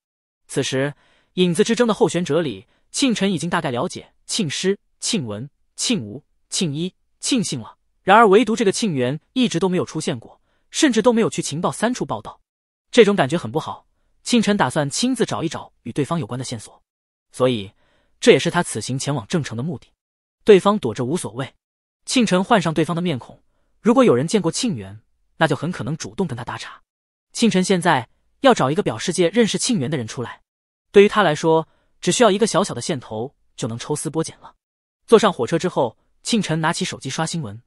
此时，影子之争的候选者里。庆臣已经大概了解庆师、庆文、庆武、庆一、庆姓了，然而唯独这个庆元一直都没有出现过，甚至都没有去情报三处报道。这种感觉很不好。庆臣打算亲自找一找与对方有关的线索，所以这也是他此行前往郑城的目的。对方躲着无所谓。庆臣换上对方的面孔，如果有人见过庆元，那就很可能主动跟他搭茬。庆臣现在要找一个表世界认识庆元的人出来，对于他来说。只需要一个小小的线头就能抽丝剥茧了。坐上火车之后，庆晨拿起手机刷新闻，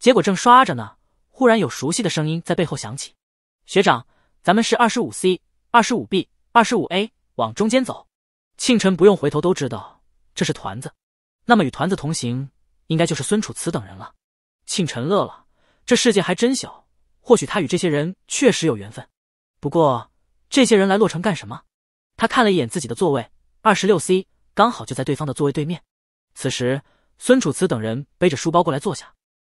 结果正刷着呢，忽然有熟悉的声音在背后响起：“学长，咱们是二十五 C、二十五 B、二十五 A，往中间走。”庆晨不用回头都知道这是团子。那么与团子同行，应该就是孙楚辞等人了。庆晨乐了，这世界还真小。或许他与这些人确实有缘分。不过这些人来洛城干什么？他看了一眼自己的座位。二十六 C 刚好就在对方的座位对面。此时，孙楚辞等人背着书包过来坐下。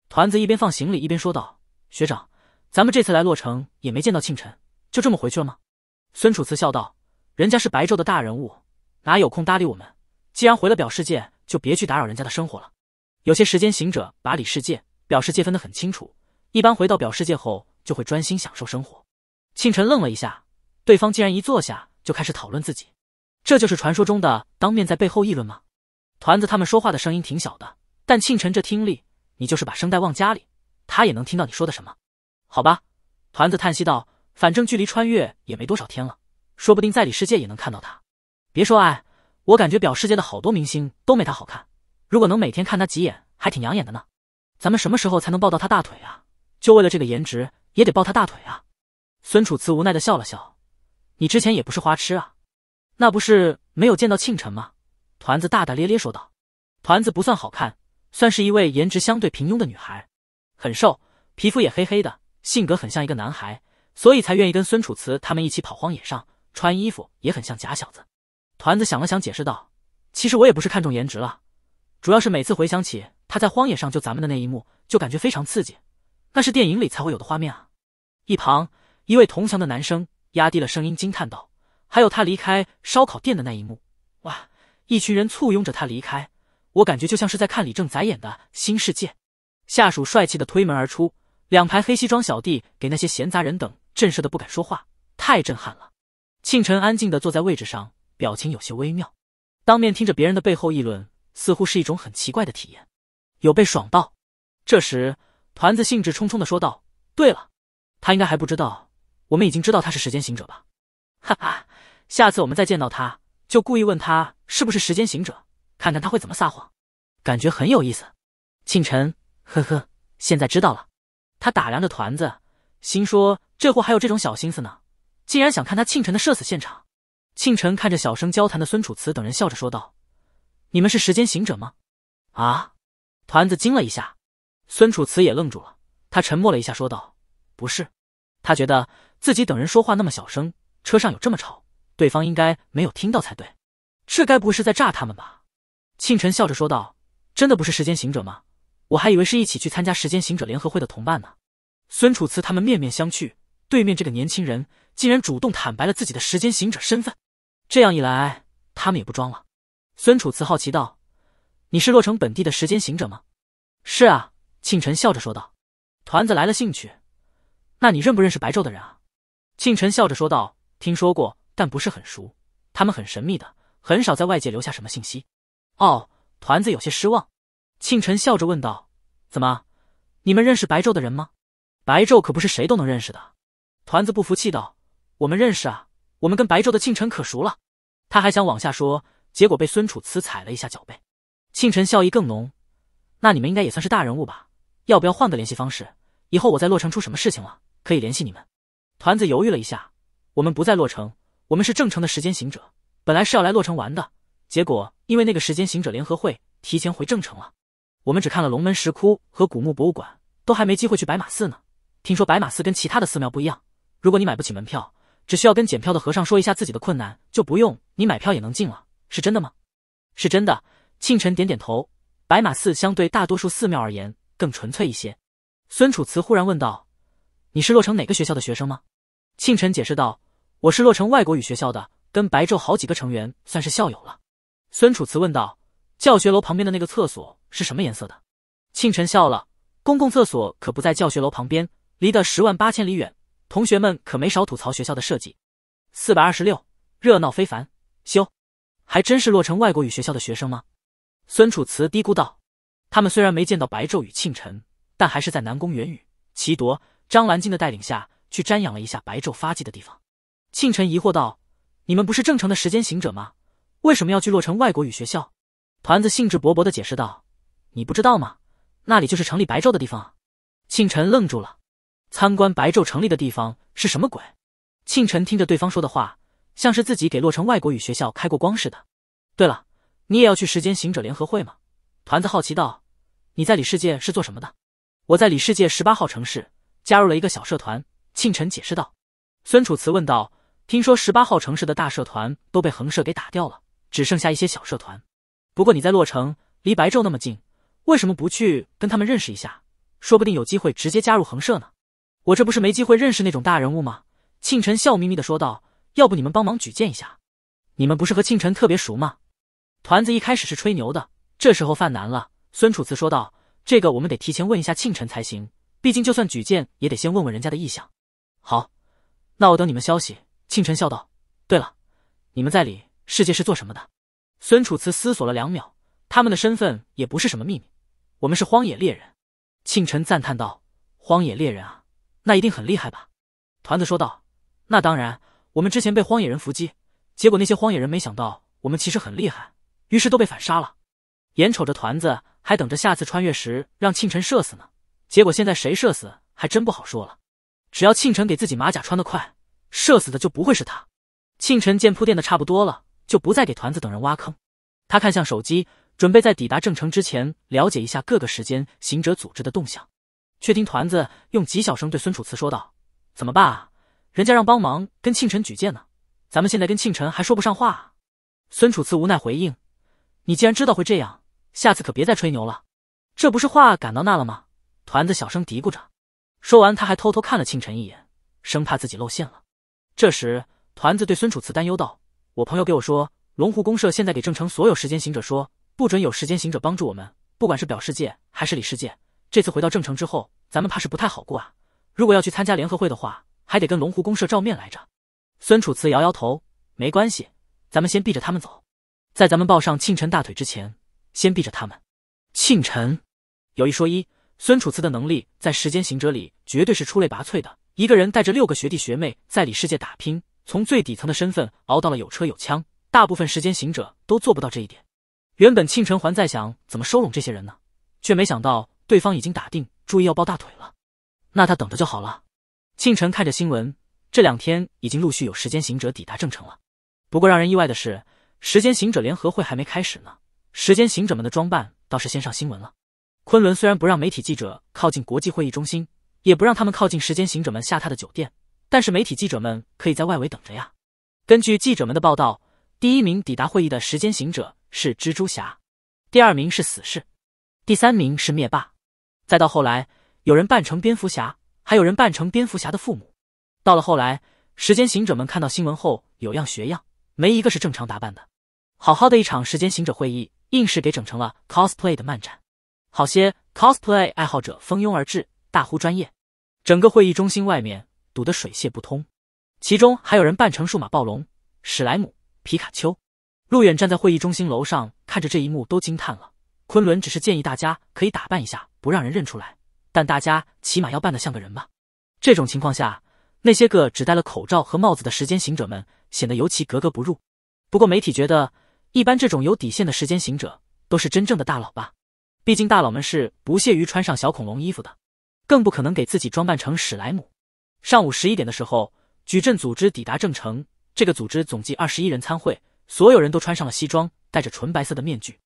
团子一边放行李一边说道：“学长，咱们这次来洛城也没见到庆晨，就这么回去了吗？”孙楚辞笑道：“人家是白昼的大人物，哪有空搭理我们？既然回了表世界，就别去打扰人家的生活了。”有些时间行者把里世界、表世界分得很清楚，一般回到表世界后就会专心享受生活。庆晨愣了一下，对方竟然一坐下就开始讨论自己。这就是传说中的当面在背后议论吗？团子他们说话的声音挺小的，但庆晨这听力，你就是把声带忘家里，他也能听到你说的什么。好吧，团子叹息道，反正距离穿越也没多少天了，说不定在里世界也能看到他。别说爱，我感觉表世界的好多明星都没他好看，如果能每天看他几眼，还挺养眼的呢。咱们什么时候才能抱到他大腿啊？就为了这个颜值，也得抱他大腿啊！孙楚辞无奈的笑了笑，你之前也不是花痴啊。那不是没有见到庆晨吗？团子大大咧咧说道。团子不算好看，算是一位颜值相对平庸的女孩，很瘦，皮肤也黑黑的，性格很像一个男孩，所以才愿意跟孙楚辞他们一起跑荒野上。穿衣服也很像假小子。团子想了想，解释道：“其实我也不是看重颜值了，主要是每次回想起他在荒野上救咱们的那一幕，就感觉非常刺激，那是电影里才会有的画面啊。”一旁一位同墙的男生压低了声音惊叹道。还有他离开烧烤店的那一幕，哇！一群人簇拥着他离开，我感觉就像是在看李正宰演的新世界。下属帅气的推门而出，两排黑西装小弟给那些闲杂人等震慑的不敢说话，太震撼了。庆晨安静的坐在位置上，表情有些微妙。当面听着别人的背后议论，似乎是一种很奇怪的体验，有被爽到。这时，团子兴致冲冲的说道：“对了，他应该还不知道，我们已经知道他是时间行者吧？”哈哈。下次我们再见到他，就故意问他是不是时间行者，看看他会怎么撒谎，感觉很有意思。庆晨，呵呵，现在知道了。他打量着团子，心说这货还有这种小心思呢，竟然想看他庆晨的社死现场。庆晨看着小声交谈的孙楚辞等人，笑着说道：“你们是时间行者吗？”啊！团子惊了一下，孙楚辞也愣住了。他沉默了一下，说道：“不是。”他觉得自己等人说话那么小声，车上有这么吵。对方应该没有听到才对，这该不会是在诈他们吧？庆晨笑着说道：“真的不是时间行者吗？我还以为是一起去参加时间行者联合会的同伴呢。”孙楚辞他们面面相觑，对面这个年轻人竟然主动坦白了自己的时间行者身份，这样一来他们也不装了。孙楚辞好奇道：“你是洛城本地的时间行者吗？”“是啊。”庆晨笑着说道。团子来了兴趣：“那你认不认识白昼的人啊？”庆晨笑着说道：“听说过。”但不是很熟，他们很神秘的，很少在外界留下什么信息。哦，团子有些失望。庆晨笑着问道：“怎么，你们认识白昼的人吗？白昼可不是谁都能认识的。”团子不服气道：“我们认识啊，我们跟白昼的庆晨可熟了。”他还想往下说，结果被孙楚辞踩了一下脚背。庆晨笑意更浓：“那你们应该也算是大人物吧？要不要换个联系方式？以后我在洛城出什么事情了，可以联系你们。”团子犹豫了一下：“我们不在洛城。”我们是正城的时间行者，本来是要来洛城玩的，结果因为那个时间行者联合会提前回正城了，我们只看了龙门石窟和古墓博物馆，都还没机会去白马寺呢。听说白马寺跟其他的寺庙不一样，如果你买不起门票，只需要跟检票的和尚说一下自己的困难，就不用你买票也能进了，是真的吗？是真的。庆晨点点头。白马寺相对大多数寺庙而言更纯粹一些。孙楚辞忽然问道：“你是洛城哪个学校的学生吗？”庆晨解释道。我是洛城外国语学校的，跟白昼好几个成员算是校友了。孙楚辞问道：“教学楼旁边的那个厕所是什么颜色的？”庆晨笑了：“公共厕所可不在教学楼旁边，离得十万八千里远。同学们可没少吐槽学校的设计。”四百二十六，热闹非凡。修，还真是洛城外国语学校的学生吗？孙楚辞嘀咕道：“他们虽然没见到白昼与庆晨，但还是在南宫元宇、齐铎、张兰静的带领下，去瞻仰了一下白昼发迹的地方。”庆晨疑惑道：“你们不是正常的时间行者吗？为什么要去洛城外国语学校？”团子兴致勃勃的解释道：“你不知道吗？那里就是成立白昼的地方。”庆晨愣住了：“参观白昼成立的地方是什么鬼？”庆晨听着对方说的话，像是自己给洛城外国语学校开过光似的。对了，你也要去时间行者联合会吗？团子好奇道：“你在里世界是做什么的？”我在里世界十八号城市加入了一个小社团。庆晨解释道。孙楚辞问道。听说十八号城市的大社团都被横社给打掉了，只剩下一些小社团。不过你在洛城，离白昼那么近，为什么不去跟他们认识一下？说不定有机会直接加入横社呢。我这不是没机会认识那种大人物吗？庆晨笑眯眯的说道：“要不你们帮忙举荐一下？你们不是和庆晨特别熟吗？”团子一开始是吹牛的，这时候犯难了。孙楚辞说道：“这个我们得提前问一下庆晨才行，毕竟就算举荐，也得先问问人家的意向。”好，那我等你们消息。庆晨笑道：“对了，你们在里世界是做什么的？”孙楚辞思索了两秒，他们的身份也不是什么秘密。我们是荒野猎人。庆晨赞叹道：“荒野猎人啊，那一定很厉害吧？”团子说道：“那当然，我们之前被荒野人伏击，结果那些荒野人没想到我们其实很厉害，于是都被反杀了。眼瞅着团子还等着下次穿越时让庆晨射死呢，结果现在谁射死还真不好说了。只要庆晨给自己马甲穿得快。”射死的就不会是他。庆晨见铺垫的差不多了，就不再给团子等人挖坑。他看向手机，准备在抵达郑城之前了解一下各个时间行者组织的动向，却听团子用极小声对孙楚辞说道：“怎么办？啊？人家让帮忙跟庆晨举荐呢，咱们现在跟庆晨还说不上话。”孙楚辞无奈回应：“你既然知道会这样，下次可别再吹牛了。这不是话赶到那了吗？”团子小声嘀咕着，说完他还偷偷看了庆晨一眼，生怕自己露馅了。这时，团子对孙楚辞担忧道：“我朋友给我说，龙湖公社现在给郑城所有时间行者说，不准有时间行者帮助我们，不管是表世界还是里世界。这次回到郑城之后，咱们怕是不太好过啊。如果要去参加联合会的话，还得跟龙湖公社照面来着。”孙楚辞摇摇头：“没关系，咱们先避着他们走。在咱们抱上庆晨大腿之前，先避着他们。庆晨，有一说一，孙楚辞的能力在时间行者里绝对是出类拔萃的。”一个人带着六个学弟学妹在里世界打拼，从最底层的身份熬到了有车有枪，大部分时间行者都做不到这一点。原本庆晨还在想怎么收拢这些人呢，却没想到对方已经打定注意要抱大腿了，那他等着就好了。庆晨看着新闻，这两天已经陆续有时间行者抵达郑城了。不过让人意外的是，时间行者联合会还没开始呢，时间行者们的装扮倒是先上新闻了。昆仑虽然不让媒体记者靠近国际会议中心。也不让他们靠近时间行者们下榻的酒店，但是媒体记者们可以在外围等着呀。根据记者们的报道，第一名抵达会议的时间行者是蜘蛛侠，第二名是死侍，第三名是灭霸。再到后来，有人扮成蝙蝠侠，还有人扮成蝙蝠侠的父母。到了后来，时间行者们看到新闻后有样学样，没一个是正常打扮的。好好的一场时间行者会议，硬是给整成了 cosplay 的漫展，好些 cosplay 爱好者蜂拥而至。大呼专业！整个会议中心外面堵得水泄不通，其中还有人扮成数码暴龙、史莱姆、皮卡丘。路远站在会议中心楼上看着这一幕，都惊叹了。昆仑只是建议大家可以打扮一下，不让人认出来，但大家起码要扮得像个人吧。这种情况下，那些个只戴了口罩和帽子的时间行者们显得尤其格格不入。不过媒体觉得，一般这种有底线的时间行者都是真正的大佬吧？毕竟大佬们是不屑于穿上小恐龙衣服的。更不可能给自己装扮成史莱姆。上午十一点的时候，矩阵组织抵达正城。这个组织总计二十一人参会，所有人都穿上了西装，戴着纯白色的面具。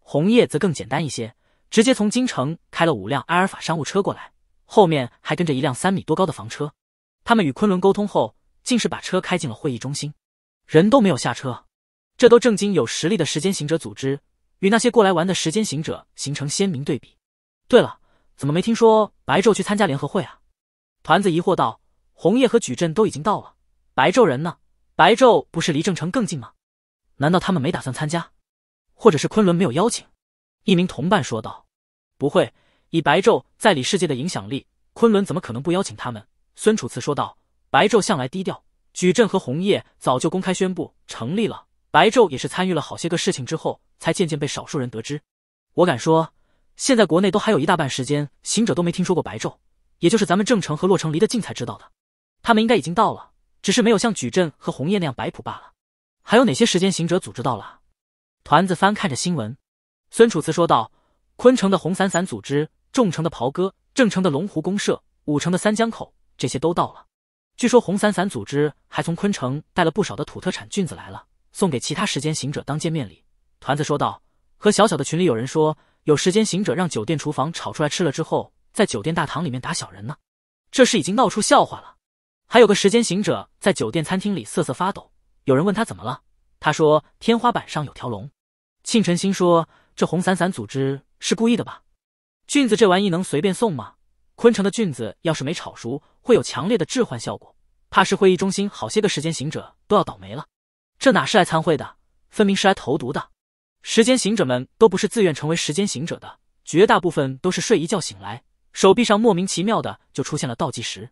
红叶则更简单一些，直接从京城开了五辆埃尔法商务车过来，后面还跟着一辆三米多高的房车。他们与昆仑沟通后，竟是把车开进了会议中心，人都没有下车。这都正经有实力的时间行者组织，与那些过来玩的时间行者形成鲜明对比。对了。怎么没听说白昼去参加联合会啊？团子疑惑道。红叶和矩阵都已经到了，白昼人呢？白昼不是离正城更近吗？难道他们没打算参加？或者是昆仑没有邀请？一名同伴说道。不会，以白昼在里世界的影响力，昆仑怎么可能不邀请他们？孙楚辞说道。白昼向来低调，矩阵和红叶早就公开宣布成立了，白昼也是参与了好些个事情之后，才渐渐被少数人得知。我敢说。现在国内都还有一大半时间，行者都没听说过白昼，也就是咱们郑城和洛城离得近才知道的。他们应该已经到了，只是没有像矩阵和红叶那样摆谱罢了。还有哪些时间行者组织到了？团子翻看着新闻，孙楚辞说道：“昆城的红伞伞组织，众城的袍哥，郑城的龙湖公社，五城的三江口，这些都到了。据说红伞伞组织还从昆城带了不少的土特产菌子来了，送给其他时间行者当见面礼。”团子说道：“和小小的群里有人说。”有时间行者让酒店厨房炒出来吃了之后，在酒店大堂里面打小人呢，这事已经闹出笑话了。还有个时间行者在酒店餐厅里瑟瑟发抖，有人问他怎么了，他说天花板上有条龙。庆晨心说这红伞伞组织是故意的吧？菌子这玩意能随便送吗？昆城的菌子要是没炒熟，会有强烈的致幻效果，怕是会议中心好些个时间行者都要倒霉了。这哪是来参会的，分明是来投毒的。时间行者们都不是自愿成为时间行者的，绝大部分都是睡一觉醒来，手臂上莫名其妙的就出现了倒计时。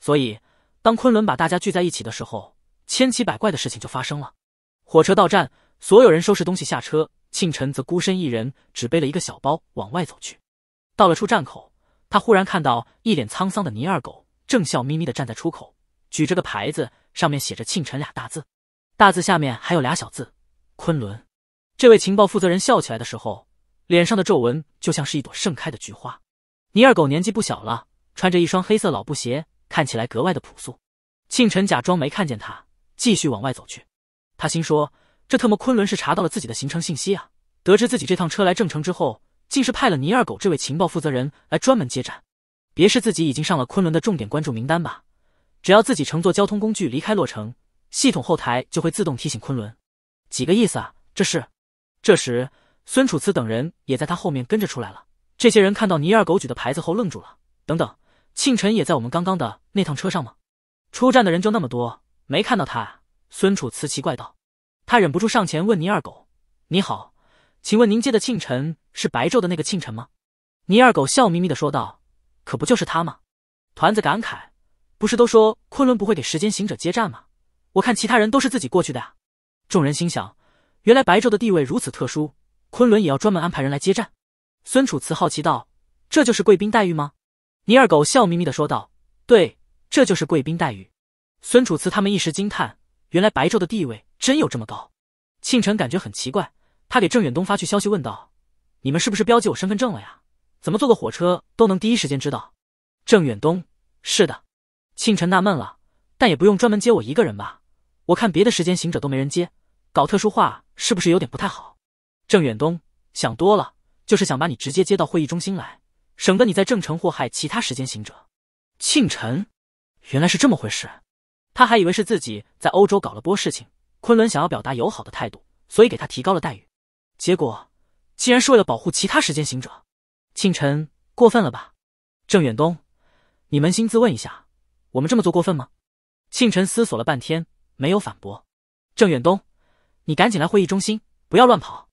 所以，当昆仑把大家聚在一起的时候，千奇百怪的事情就发生了。火车到站，所有人收拾东西下车，庆晨则孤身一人，只背了一个小包往外走去。到了出站口，他忽然看到一脸沧桑的倪二狗，正笑眯眯的站在出口，举着个牌子，上面写着“庆晨”俩大字，大字下面还有俩小字“昆仑”。这位情报负责人笑起来的时候，脸上的皱纹就像是一朵盛开的菊花。倪二狗年纪不小了，穿着一双黑色老布鞋，看起来格外的朴素。庆晨假装没看见他，继续往外走去。他心说：这特么昆仑是查到了自己的行程信息啊！得知自己这趟车来郑城之后，竟是派了倪二狗这位情报负责人来专门接站。别是自己已经上了昆仑的重点关注名单吧？只要自己乘坐交通工具离开洛城，系统后台就会自动提醒昆仑。几个意思啊？这是？这时，孙楚辞等人也在他后面跟着出来了。这些人看到倪二狗举的牌子后愣住了。等等，庆晨也在我们刚刚的那趟车上吗？出站的人就那么多，没看到他。孙楚辞奇怪道，他忍不住上前问倪二狗：“你好，请问您接的庆晨是白昼的那个庆晨吗？”倪二狗笑眯眯地说道：“可不就是他吗？”团子感慨：“不是都说昆仑不会给时间行者接站吗？我看其他人都是自己过去的呀。”众人心想。原来白昼的地位如此特殊，昆仑也要专门安排人来接站。孙楚辞好奇道：“这就是贵宾待遇吗？”倪二狗笑眯眯的说道：“对，这就是贵宾待遇。”孙楚辞他们一时惊叹，原来白昼的地位真有这么高。庆晨感觉很奇怪，他给郑远东发去消息问道：“你们是不是标记我身份证了呀？怎么坐个火车都能第一时间知道？”郑远东：“是的。”庆晨纳闷了，但也不用专门接我一个人吧？我看别的时间行者都没人接，搞特殊化。是不是有点不太好？郑远东想多了，就是想把你直接接到会议中心来，省得你在郑城祸害其他时间行者。庆晨，原来是这么回事。他还以为是自己在欧洲搞了波事情，昆仑想要表达友好的态度，所以给他提高了待遇。结果竟然是为了保护其他时间行者。庆晨，过分了吧？郑远东，你扪心自问一下，我们这么做过分吗？庆晨思索了半天，没有反驳。郑远东。你赶紧来会议中心，不要乱跑。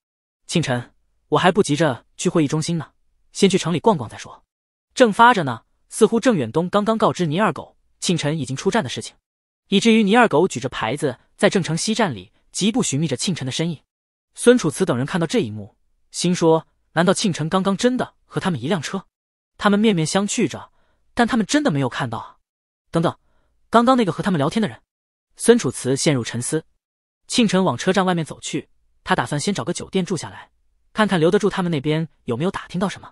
庆晨，我还不急着去会议中心呢，先去城里逛逛再说。正发着呢，似乎郑远东刚刚告知倪二狗庆晨已经出战的事情，以至于倪二狗举着牌子在郑城西站里疾步寻觅着庆晨的身影。孙楚辞等人看到这一幕，心说：难道庆晨刚刚真的和他们一辆车？他们面面相觑着，但他们真的没有看到啊！等等，刚刚那个和他们聊天的人，孙楚辞陷入沉思。庆晨往车站外面走去，他打算先找个酒店住下来，看看刘德柱他们那边有没有打听到什么。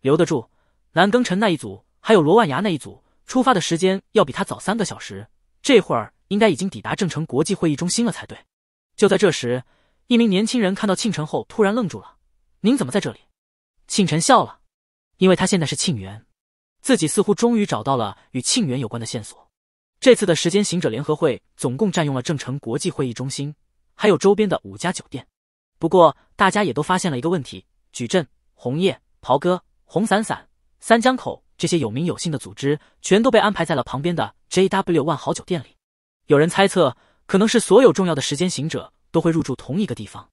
刘德柱、南庚辰那一组，还有罗万牙那一组，出发的时间要比他早三个小时，这会儿应该已经抵达正成国际会议中心了才对。就在这时，一名年轻人看到庆晨后，突然愣住了：“您怎么在这里？”庆晨笑了，因为他现在是庆元，自己似乎终于找到了与庆元有关的线索。这次的时间行者联合会总共占用了正成国际会议中心，还有周边的五家酒店。不过，大家也都发现了一个问题：矩阵、红叶、袍哥、红伞伞、三江口这些有名有姓的组织，全都被安排在了旁边的 J W 万豪酒店里。有人猜测，可能是所有重要的时间行者都会入住同一个地方，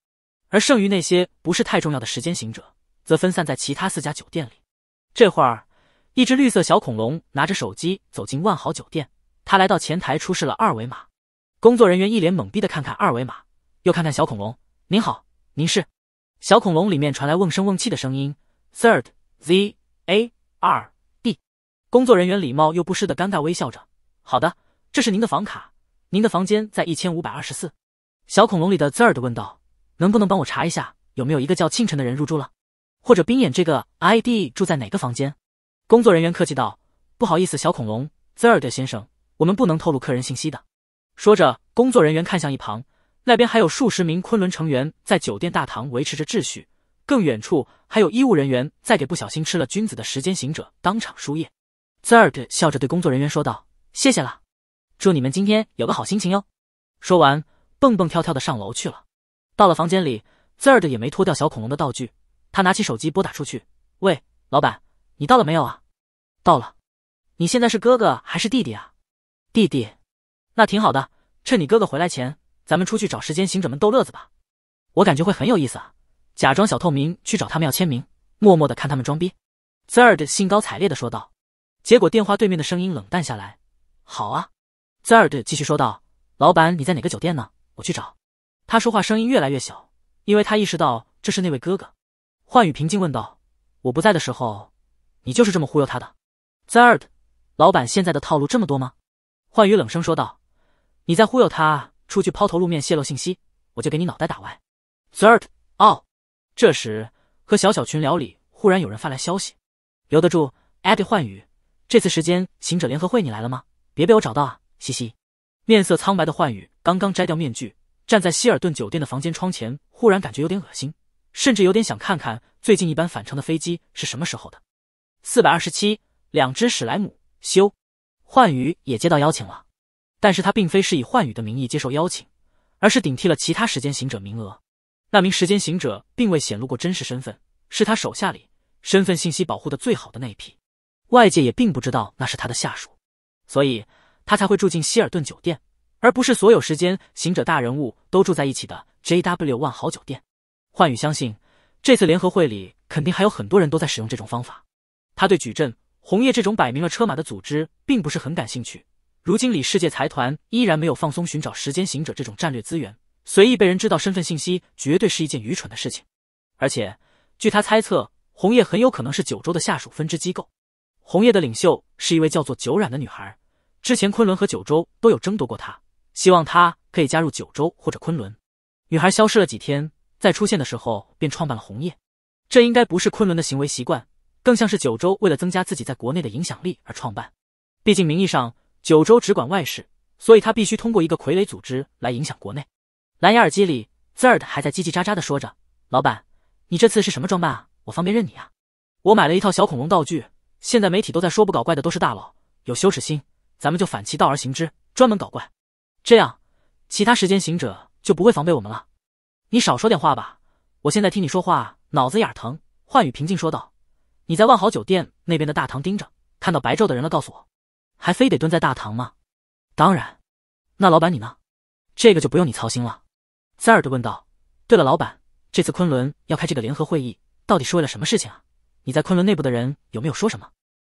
而剩余那些不是太重要的时间行者，则分散在其他四家酒店里。这会儿，一只绿色小恐龙拿着手机走进万豪酒店。他来到前台，出示了二维码。工作人员一脸懵逼的看看二维码，又看看小恐龙。您好，您是？小恐龙里面传来瓮声瓮气的声音。Third Z A R D。工作人员礼貌又不失的尴尬微笑着。好的，这是您的房卡，您的房间在一千五百二十四。小恐龙里的 Third 问道：“能不能帮我查一下，有没有一个叫庆晨的人入住了？或者冰眼这个 ID 住在哪个房间？”工作人员客气道：“不好意思，小恐龙 Third 先生。”我们不能透露客人信息的。”说着，工作人员看向一旁，那边还有数十名昆仑成员在酒店大堂维持着秩序，更远处还有医务人员在给不小心吃了君子的时间行者当场输液。Zerd 笑着对工作人员说道：“谢谢了，祝你们今天有个好心情哟。”说完，蹦蹦跳跳的上楼去了。到了房间里，Zerd 也没脱掉小恐龙的道具，他拿起手机拨打出去：“喂，老板，你到了没有啊？到了，你现在是哥哥还是弟弟啊？”弟弟，那挺好的。趁你哥哥回来前，咱们出去找时间行者们逗乐子吧。我感觉会很有意思啊！假装小透明去找他们要签名，默默的看他们装逼。z h r d 兴高采烈的说道。结果电话对面的声音冷淡下来。好啊 z h r d 继续说道。老板你在哪个酒店呢？我去找。他说话声音越来越小，因为他意识到这是那位哥哥。幻宇平静问道：“我不在的时候，你就是这么忽悠他的 z h r d 老板现在的套路这么多吗？幻羽冷声说道：“你在忽悠他出去抛头露面泄露信息，我就给你脑袋打歪。” Zert 哦，这时和小小群聊里忽然有人发来消息：“留得住艾 d d 幻羽，这次时间行者联合会你来了吗？别被我找到啊，嘻嘻。”面色苍白的幻羽刚刚摘掉面具，站在希尔顿酒店的房间窗前，忽然感觉有点恶心，甚至有点想看看最近一班返程的飞机是什么时候的。四百二十七，两只史莱姆，修。幻宇也接到邀请了，但是他并非是以幻宇的名义接受邀请，而是顶替了其他时间行者名额。那名时间行者并未显露过真实身份，是他手下里身份信息保护的最好的那一批，外界也并不知道那是他的下属，所以他才会住进希尔顿酒店，而不是所有时间行者大人物都住在一起的 JW 万豪酒店。幻宇相信，这次联合会里肯定还有很多人都在使用这种方法。他对矩阵。红叶这种摆明了车马的组织，并不是很感兴趣。如今李世界财团依然没有放松寻找时间行者这种战略资源，随意被人知道身份信息，绝对是一件愚蠢的事情。而且，据他猜测，红叶很有可能是九州的下属分支机构。红叶的领袖是一位叫做九染的女孩，之前昆仑和九州都有争夺过她，希望她可以加入九州或者昆仑。女孩消失了几天，再出现的时候便创办了红叶，这应该不是昆仑的行为习惯。更像是九州为了增加自己在国内的影响力而创办，毕竟名义上九州只管外事，所以他必须通过一个傀儡组织来影响国内。蓝牙耳机里，Zard 还在叽叽喳喳的说着：“老板，你这次是什么装扮啊？我方便认你啊？我买了一套小恐龙道具。现在媒体都在说不搞怪的都是大佬，有羞耻心，咱们就反其道而行之，专门搞怪。这样，其他时间行者就不会防备我们了。你少说点话吧，我现在听你说话脑子眼疼。”幻宇平静说道。你在万豪酒店那边的大堂盯着，看到白昼的人了，告诉我。还非得蹲在大堂吗？当然。那老板你呢？这个就不用你操心了。塞尔的问道。对了，老板，这次昆仑要开这个联合会议，到底是为了什么事情啊？你在昆仑内部的人有没有说什么？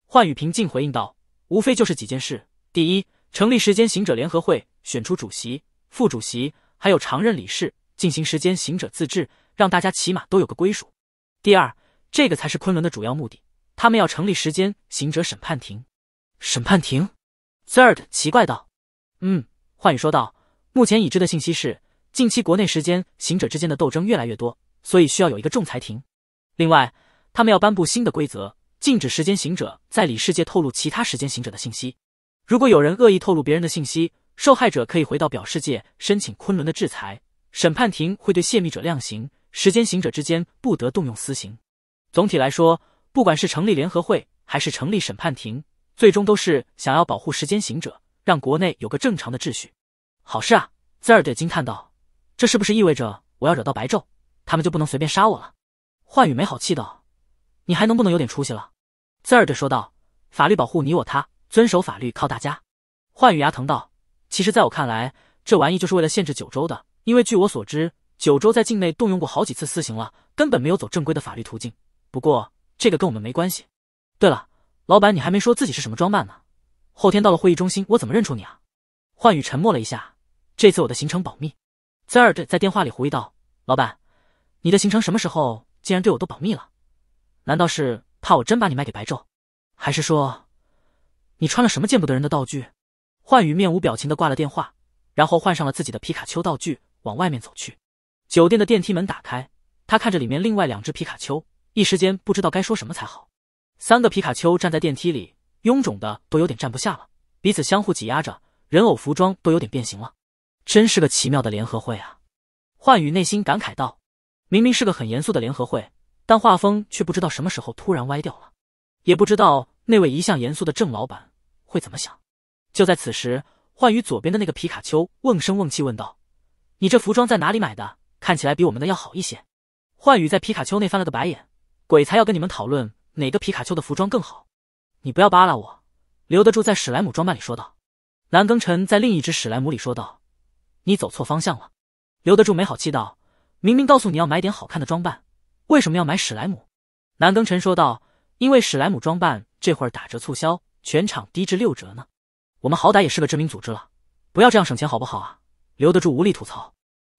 幻宇平静回应道：无非就是几件事。第一，成立时间行者联合会，选出主席、副主席，还有常任理事，进行时间行者自治，让大家起码都有个归属。第二。这个才是昆仑的主要目的。他们要成立时间行者审判庭。审判庭，Third 奇怪道：“嗯。”幻宇说道：“目前已知的信息是，近期国内时间行者之间的斗争越来越多，所以需要有一个仲裁庭。另外，他们要颁布新的规则，禁止时间行者在里世界透露其他时间行者的信息。如果有人恶意透露别人的信息，受害者可以回到表世界申请昆仑的制裁。审判庭会对泄密者量刑。时间行者之间不得动用私刑。”总体来说，不管是成立联合会，还是成立审判庭，最终都是想要保护时间行者，让国内有个正常的秩序。好事啊，兹尔德惊叹道：“这是不是意味着我要惹到白昼，他们就不能随便杀我了？”幻羽没好气道：“你还能不能有点出息了？”兹尔德说道：“法律保护你我他，遵守法律靠大家。”幻羽牙疼道：“其实在我看来，这玩意就是为了限制九州的，因为据我所知，九州在境内动用过好几次私刑了，根本没有走正规的法律途径。”不过这个跟我们没关系。对了，老板，你还没说自己是什么装扮呢？后天到了会议中心，我怎么认出你啊？幻羽沉默了一下，这次我的行程保密。zar 在电话里狐疑道：“老板，你的行程什么时候竟然对我都保密了？难道是怕我真把你卖给白昼，还是说你穿了什么见不得人的道具？”幻羽面无表情的挂了电话，然后换上了自己的皮卡丘道具，往外面走去。酒店的电梯门打开，他看着里面另外两只皮卡丘。一时间不知道该说什么才好，三个皮卡丘站在电梯里，臃肿的都有点站不下了，彼此相互挤压着，人偶服装都有点变形了。真是个奇妙的联合会啊！幻羽内心感慨道。明明是个很严肃的联合会，但画风却不知道什么时候突然歪掉了，也不知道那位一向严肃的郑老板会怎么想。就在此时，幻羽左边的那个皮卡丘瓮声瓮气问道：“你这服装在哪里买的？看起来比我们的要好一些。”幻羽在皮卡丘内翻了个白眼。鬼才要跟你们讨论哪个皮卡丘的服装更好，你不要扒拉我。留得住在史莱姆装扮里说道。南庚辰在另一只史莱姆里说道：“你走错方向了。”留得住没好气道：“明明告诉你要买点好看的装扮，为什么要买史莱姆？”南庚辰说道：“因为史莱姆装扮这会儿打折促销，全场低至六折呢。我们好歹也是个知名组织了，不要这样省钱好不好啊？”留得住无力吐槽。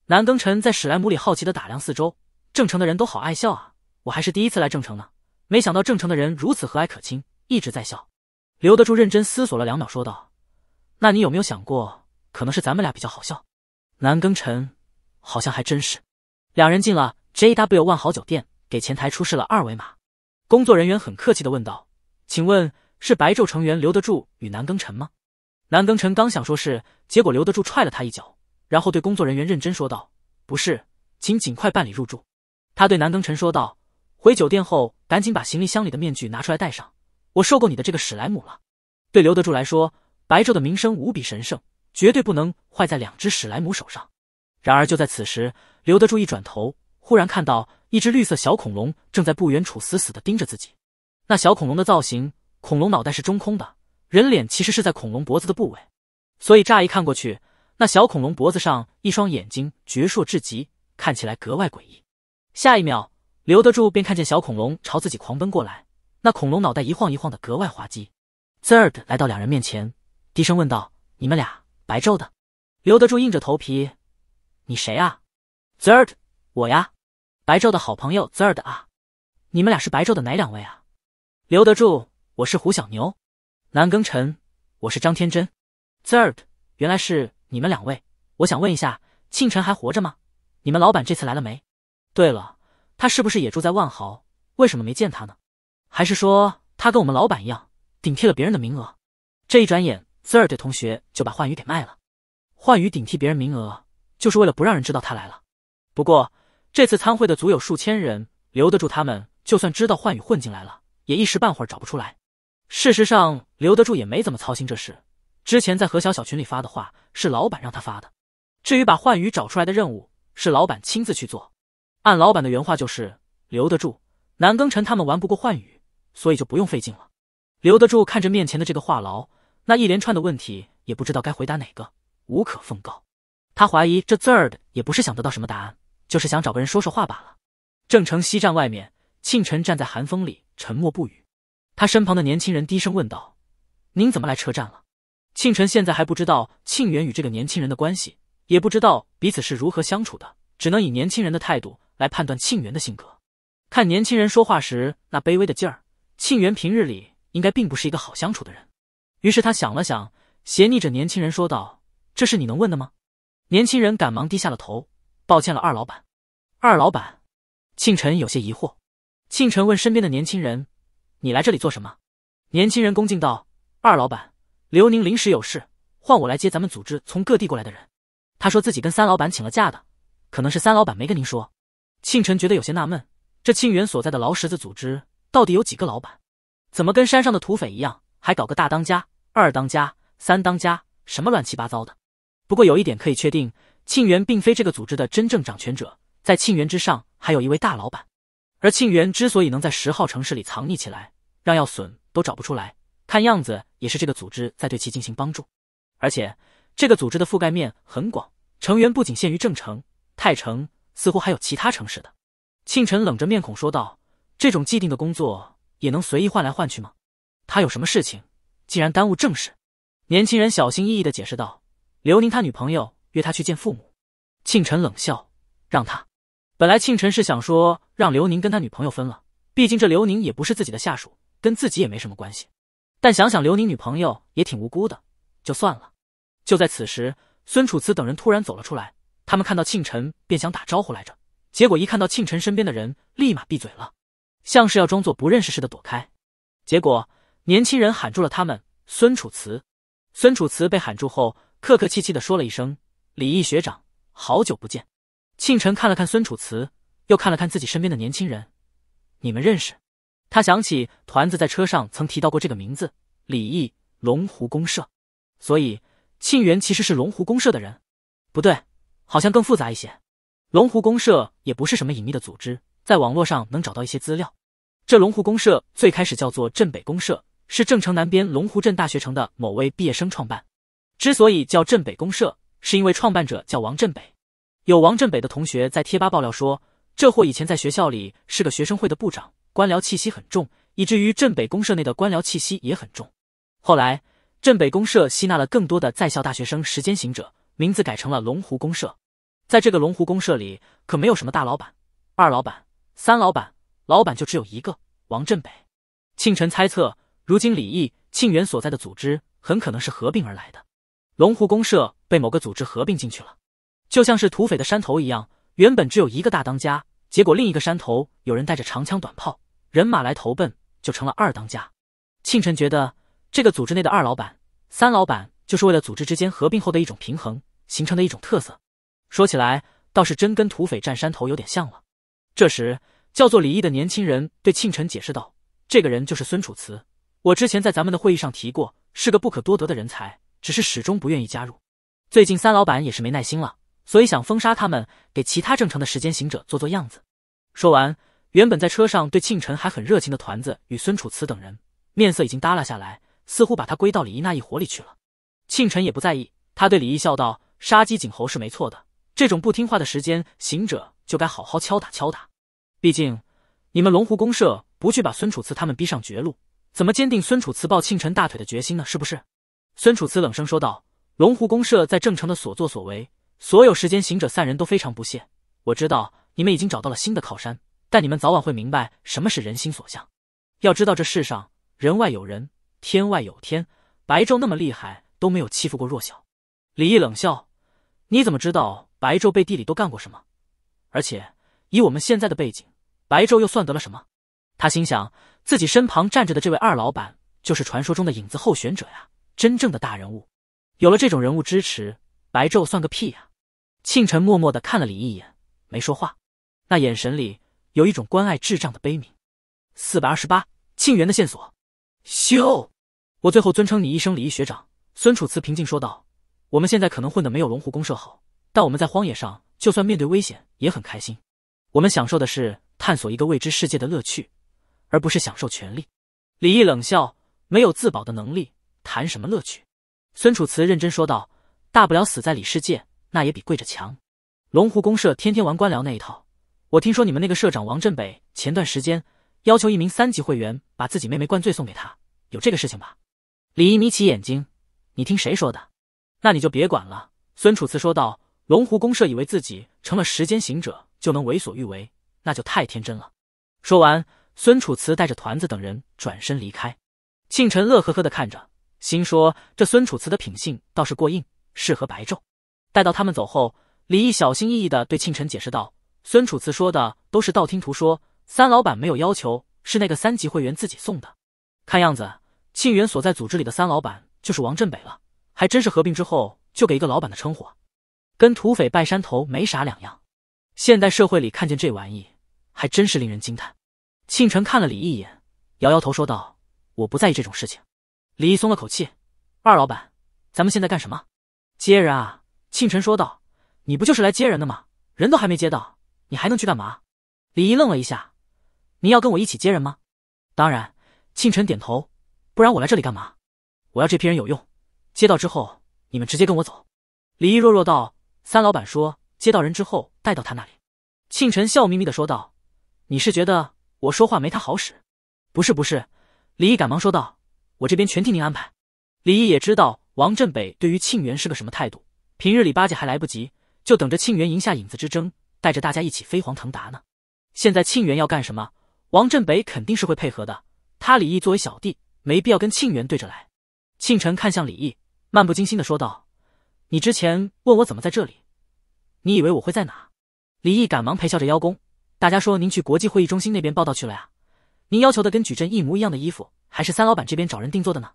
南庚辰在史莱姆里好奇的打量四周，郑城的人都好爱笑啊。我还是第一次来郑城呢，没想到郑城的人如此和蔼可亲，一直在笑。刘德柱认真思索了两秒，说道：“那你有没有想过，可能是咱们俩比较好笑？”南庚辰好像还真是。两人进了 JW 万豪酒店，给前台出示了二维码。工作人员很客气的问道：“请问是白昼成员刘德柱与南庚辰吗？”南庚辰刚想说是，结果刘德柱踹了他一脚，然后对工作人员认真说道：“不是，请尽快办理入住。”他对南庚辰说道。回酒店后，赶紧把行李箱里的面具拿出来戴上。我受够你的这个史莱姆了。对刘德柱来说，白昼的名声无比神圣，绝对不能坏在两只史莱姆手上。然而就在此时，刘德柱一转头，忽然看到一只绿色小恐龙正在不远处死死地盯着自己。那小恐龙的造型，恐龙脑袋是中空的，人脸其实是在恐龙脖子的部位，所以乍一看过去，那小恐龙脖子上一双眼睛矍铄至极，看起来格外诡异。下一秒。刘德柱便看见小恐龙朝自己狂奔过来，那恐龙脑袋一晃一晃的，格外滑稽。t h i r d 来到两人面前，低声问道：“你们俩白昼的？”刘德柱硬着头皮：“你谁啊 t h i r d 我呀，白昼的好朋友 t h i r d 啊。你们俩是白昼的哪两位啊？”刘德柱：“我是胡小牛。”南庚辰：“我是张天真 t h i r d 原来是你们两位。我想问一下，庆辰还活着吗？你们老板这次来了没？对了。”他是不是也住在万豪？为什么没见他呢？还是说他跟我们老板一样，顶替了别人的名额？这一转眼，滋儿的同学就把幻宇给卖了。幻宇顶替别人名额，就是为了不让人知道他来了。不过这次参会的足有数千人，留得住他们，就算知道幻宇混进来了，也一时半会儿找不出来。事实上，留得住也没怎么操心这事。之前在何小小群里发的话，是老板让他发的。至于把幻宇找出来的任务，是老板亲自去做。按老板的原话就是留得住南庚辰，他们玩不过幻羽，所以就不用费劲了。留得住看着面前的这个话痨，那一连串的问题也不知道该回答哪个，无可奉告。他怀疑这字儿的也不是想得到什么答案，就是想找个人说说话罢了。郑城西站外面，庆晨站在寒风里沉默不语。他身旁的年轻人低声问道：“您怎么来车站了？”庆晨现在还不知道庆元与这个年轻人的关系，也不知道彼此是如何相处的，只能以年轻人的态度。来判断庆元的性格，看年轻人说话时那卑微的劲儿，庆元平日里应该并不是一个好相处的人。于是他想了想，斜睨着年轻人说道：“这是你能问的吗？”年轻人赶忙低下了头：“抱歉了，二老板。”二老板，庆晨有些疑惑。庆晨问身边的年轻人：“你来这里做什么？”年轻人恭敬道：“二老板，刘宁临时有事，换我来接咱们组织从各地过来的人。他说自己跟三老板请了假的，可能是三老板没跟您说。”庆晨觉得有些纳闷，这庆元所在的劳什子组织到底有几个老板？怎么跟山上的土匪一样，还搞个大当家、二当家、三当家，什么乱七八糟的？不过有一点可以确定，庆元并非这个组织的真正掌权者，在庆元之上还有一位大老板。而庆元之所以能在十号城市里藏匿起来，让药损都找不出来，看样子也是这个组织在对其进行帮助。而且这个组织的覆盖面很广，成员不仅限于正城、泰城。似乎还有其他城市的，庆晨冷着面孔说道：“这种既定的工作也能随意换来换去吗？他有什么事情，竟然耽误正事？”年轻人小心翼翼的解释道：“刘宁他女朋友约他去见父母。”庆晨冷笑：“让他。”本来庆晨是想说让刘宁跟他女朋友分了，毕竟这刘宁也不是自己的下属，跟自己也没什么关系。但想想刘宁女朋友也挺无辜的，就算了。就在此时，孙楚辞等人突然走了出来。他们看到庆晨，便想打招呼来着，结果一看到庆晨身边的人，立马闭嘴了，像是要装作不认识似的躲开。结果年轻人喊住了他们，孙楚辞。孙楚辞被喊住后，客客气气的说了一声：“李毅学长，好久不见。”庆晨看了看孙楚辞，又看了看自己身边的年轻人，你们认识？他想起团子在车上曾提到过这个名字，李毅，龙湖公社。所以庆元其实是龙湖公社的人？不对。好像更复杂一些，龙湖公社也不是什么隐秘的组织，在网络上能找到一些资料。这龙湖公社最开始叫做镇北公社，是郑城南边龙湖镇大学城的某位毕业生创办。之所以叫镇北公社，是因为创办者叫王镇北。有王镇北的同学在贴吧爆料说，这货以前在学校里是个学生会的部长，官僚气息很重，以至于镇北公社内的官僚气息也很重。后来，镇北公社吸纳了更多的在校大学生、时间行者，名字改成了龙湖公社。在这个龙湖公社里，可没有什么大老板、二老板、三老板，老板就只有一个王振北。庆晨猜测，如今李毅、庆元所在的组织很可能是合并而来的。龙湖公社被某个组织合并进去了，就像是土匪的山头一样，原本只有一个大当家，结果另一个山头有人带着长枪短炮、人马来投奔，就成了二当家。庆晨觉得，这个组织内的二老板、三老板，就是为了组织之间合并后的一种平衡，形成的一种特色。说起来倒是真跟土匪占山头有点像了。这时，叫做李毅的年轻人对庆晨解释道：“这个人就是孙楚辞，我之前在咱们的会议上提过，是个不可多得的人才，只是始终不愿意加入。最近三老板也是没耐心了，所以想封杀他们，给其他正常的时间行者做做样子。”说完，原本在车上对庆晨还很热情的团子与孙楚辞等人，面色已经耷拉下来，似乎把他归到李毅那一伙里去了。庆晨也不在意，他对李毅笑道：“杀鸡儆猴是没错的。”这种不听话的时间，行者就该好好敲打敲打。毕竟你们龙湖公社不去把孙楚辞他们逼上绝路，怎么坚定孙楚辞抱庆辰大腿的决心呢？是不是？孙楚辞冷声说道：“龙湖公社在郑城的所作所为，所有时间行者三人都非常不屑。我知道你们已经找到了新的靠山，但你们早晚会明白什么是人心所向。要知道，这世上人外有人，天外有天。白昼那么厉害，都没有欺负过弱小。”李毅冷笑：“你怎么知道？”白昼背地里都干过什么？而且以我们现在的背景，白昼又算得了什么？他心想，自己身旁站着的这位二老板就是传说中的影子候选者呀，真正的大人物。有了这种人物支持，白昼算个屁呀！庆晨默默的看了李一眼，没说话，那眼神里有一种关爱智障的悲悯。四百二十八，庆元的线索。秀，我最后尊称你一声李毅学长。孙楚辞平静说道：“我们现在可能混的没有龙湖公社好。”但我们在荒野上，就算面对危险也很开心。我们享受的是探索一个未知世界的乐趣，而不是享受权利。李毅冷笑：“没有自保的能力，谈什么乐趣？”孙楚辞认真说道：“大不了死在里世界，那也比跪着强。”龙湖公社天天玩官僚那一套。我听说你们那个社长王振北前段时间要求一名三级会员把自己妹妹灌醉送给他，有这个事情吧？李毅眯起眼睛：“你听谁说的？”那你就别管了。”孙楚辞说道。龙湖公社以为自己成了时间行者就能为所欲为，那就太天真了。说完，孙楚辞带着团子等人转身离开。庆晨乐呵呵的看着，心说这孙楚辞的品性倒是过硬，适合白昼。待到他们走后，李毅小心翼翼的对庆晨解释道：“孙楚辞说的都是道听途说，三老板没有要求，是那个三级会员自己送的。看样子，庆元所在组织里的三老板就是王振北了，还真是合并之后就给一个老板的称呼。”跟土匪拜山头没啥两样，现代社会里看见这玩意还真是令人惊叹。庆晨看了李毅一眼，摇摇头说道：“我不在意这种事情。”李毅松了口气。二老板，咱们现在干什么？接人啊！庆晨说道：“你不就是来接人的吗？人都还没接到，你还能去干嘛？”李毅愣了一下：“你要跟我一起接人吗？”“当然。”庆晨点头，“不然我来这里干嘛？我要这批人有用。接到之后，你们直接跟我走。”李毅弱弱道。三老板说：“接到人之后带到他那里。”庆晨笑眯眯的说道：“你是觉得我说话没他好使？”“不是，不是。”李毅赶忙说道：“我这边全听您安排。”李毅也知道王振北对于庆元是个什么态度，平日里巴结还来不及，就等着庆元赢下影子之争，带着大家一起飞黄腾达呢。现在庆元要干什么，王振北肯定是会配合的。他李毅作为小弟，没必要跟庆元对着来。庆晨看向李毅，漫不经心的说道。你之前问我怎么在这里，你以为我会在哪？李毅赶忙陪笑着邀功，大家说您去国际会议中心那边报道去了呀？您要求的跟矩阵一模一样的衣服，还是三老板这边找人定做的呢？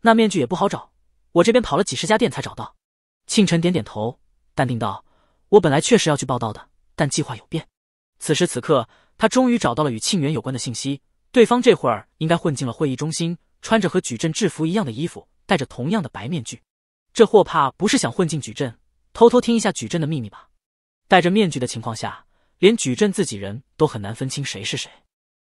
那面具也不好找，我这边跑了几十家店才找到。庆晨点点头，淡定道：“我本来确实要去报道的，但计划有变。”此时此刻，他终于找到了与庆元有关的信息，对方这会儿应该混进了会议中心，穿着和矩阵制服一样的衣服，戴着同样的白面具。这货怕不是想混进矩阵，偷偷听一下矩阵的秘密吧？戴着面具的情况下，连矩阵自己人都很难分清谁是谁。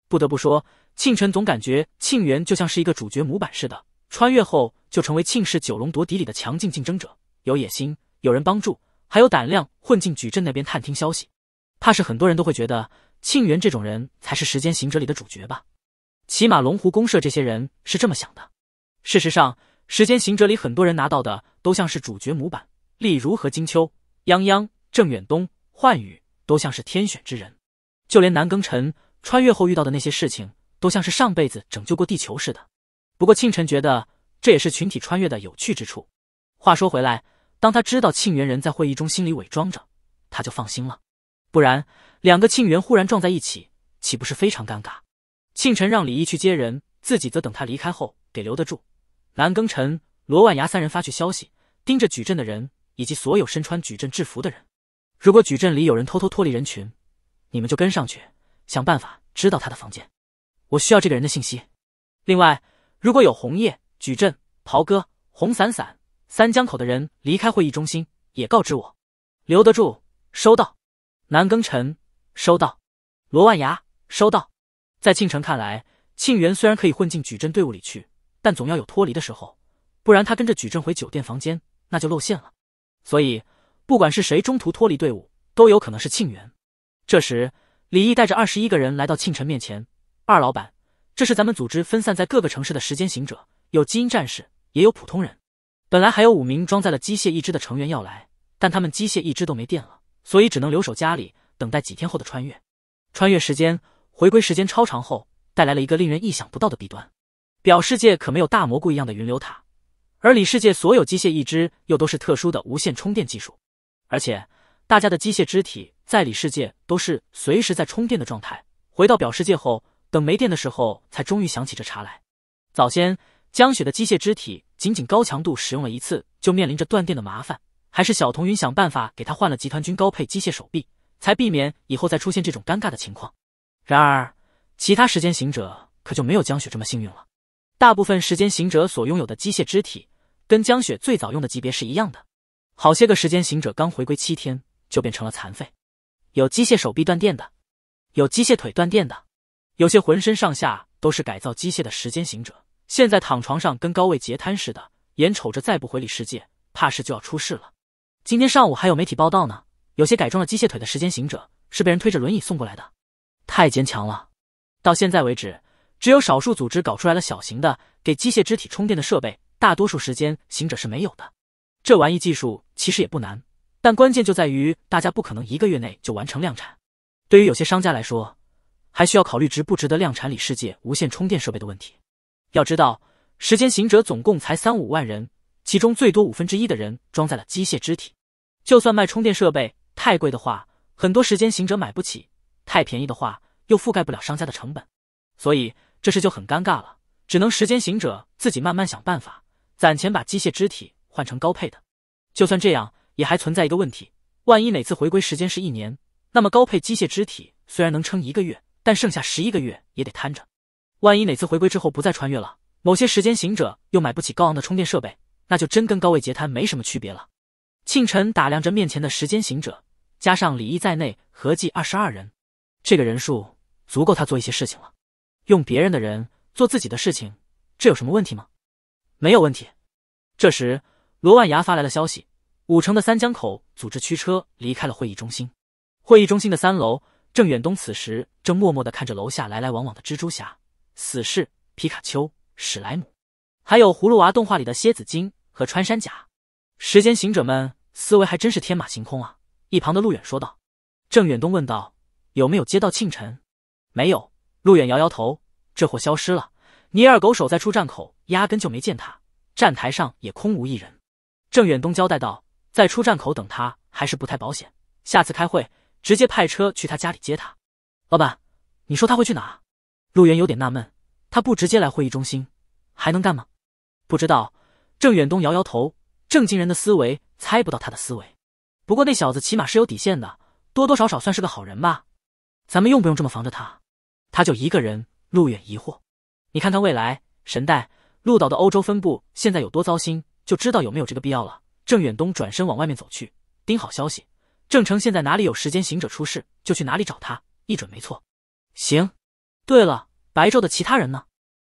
不得不说，庆晨总感觉庆元就像是一个主角模板似的，穿越后就成为庆氏九龙夺嫡里的强劲竞争者，有野心，有人帮助，还有胆量混进矩阵那边探听消息。怕是很多人都会觉得庆元这种人才是时间行者里的主角吧？起码龙湖公社这些人是这么想的。事实上，时间行者里很多人拿到的。都像是主角模板，例如和金秋、泱泱、郑远东、幻宇都像是天选之人。就连南庚辰穿越后遇到的那些事情，都像是上辈子拯救过地球似的。不过庆辰觉得这也是群体穿越的有趣之处。话说回来，当他知道庆元人在会议中心里伪装着，他就放心了。不然两个庆元忽然撞在一起，岂不是非常尴尬？庆辰让李毅去接人，自己则等他离开后给留得住。南庚辰。罗万牙三人发去消息，盯着矩阵的人以及所有身穿矩阵制服的人。如果矩阵里有人偷偷脱离人群，你们就跟上去，想办法知道他的房间。我需要这个人的信息。另外，如果有红叶、矩阵、袍哥、红伞伞、三江口的人离开会议中心，也告知我。留得住，收到。南庚辰，收到。罗万牙，收到。在庆城看来，庆元虽然可以混进矩阵队伍里去，但总要有脱离的时候。不然他跟着矩阵回酒店房间，那就露馅了。所以，不管是谁中途脱离队伍，都有可能是庆元。这时，李毅带着二十一个人来到庆晨面前：“二老板，这是咱们组织分散在各个城市的时间行者，有基因战士，也有普通人。本来还有五名装载了机械一肢的成员要来，但他们机械一肢都没电了，所以只能留守家里等待几天后的穿越。穿越时间回归时间超长后，带来了一个令人意想不到的弊端：表世界可没有大蘑菇一样的云流塔。”而里世界所有机械一肢又都是特殊的无线充电技术，而且大家的机械肢体在里世界都是随时在充电的状态。回到表世界后，等没电的时候才终于想起这茬来。早先江雪的机械肢体仅仅高强度使用了一次，就面临着断电的麻烦，还是小童云想办法给他换了集团军高配机械手臂，才避免以后再出现这种尴尬的情况。然而，其他时间行者可就没有江雪这么幸运了，大部分时间行者所拥有的机械肢体。跟江雪最早用的级别是一样的，好些个时间行者刚回归七天就变成了残废，有机械手臂断电的，有机械腿断电的，有些浑身上下都是改造机械的时间行者，现在躺床上跟高位截瘫似的，眼瞅着再不回里世界，怕是就要出事了。今天上午还有媒体报道呢，有些改装了机械腿的时间行者是被人推着轮椅送过来的，太坚强了。到现在为止，只有少数组织搞出来了小型的给机械肢体充电的设备。大多数时间行者是没有的，这玩意技术其实也不难，但关键就在于大家不可能一个月内就完成量产。对于有些商家来说，还需要考虑值不值得量产里世界无线充电设备的问题。要知道，时间行者总共才三五万人，其中最多五分之一的人装在了机械肢体。就算卖充电设备太贵的话，很多时间行者买不起；太便宜的话，又覆盖不了商家的成本。所以这事就很尴尬了，只能时间行者自己慢慢想办法。攒钱把机械肢体换成高配的，就算这样也还存在一个问题：万一哪次回归时间是一年，那么高配机械肢体虽然能撑一个月，但剩下十一个月也得摊着。万一哪次回归之后不再穿越了，某些时间行者又买不起高昂的充电设备，那就真跟高位截瘫没什么区别了。庆晨打量着面前的时间行者，加上李毅在内合计二十二人，这个人数足够他做一些事情了。用别人的人做自己的事情，这有什么问题吗？没有问题。这时，罗万牙发来了消息，五城的三江口组织驱车离开了会议中心。会议中心的三楼，郑远东此时正默默的看着楼下来来往往的蜘蛛侠、死侍、皮卡丘、史莱姆，还有葫芦娃动画里的蝎子精和穿山甲。时间行者们思维还真是天马行空啊！一旁的陆远说道。郑远东问道：“有没有接到庆晨？”“没有。”陆远摇摇头，“这货消失了。”倪二狗守在出站口，压根就没见他。站台上也空无一人。郑远东交代道：“在出站口等他还是不太保险，下次开会直接派车去他家里接他。”老板，你说他会去哪？陆远有点纳闷，他不直接来会议中心，还能干吗？不知道。郑远东摇摇头，正经人的思维猜不到他的思维。不过那小子起码是有底线的，多多少少算是个好人吧。咱们用不用这么防着他？他就一个人。陆远疑惑。你看看未来神代鹿岛的欧洲分部现在有多糟心，就知道有没有这个必要了。郑远东转身往外面走去，盯好消息。郑成现在哪里有时间，行者出事就去哪里找他，一准没错。行。对了，白昼的其他人呢？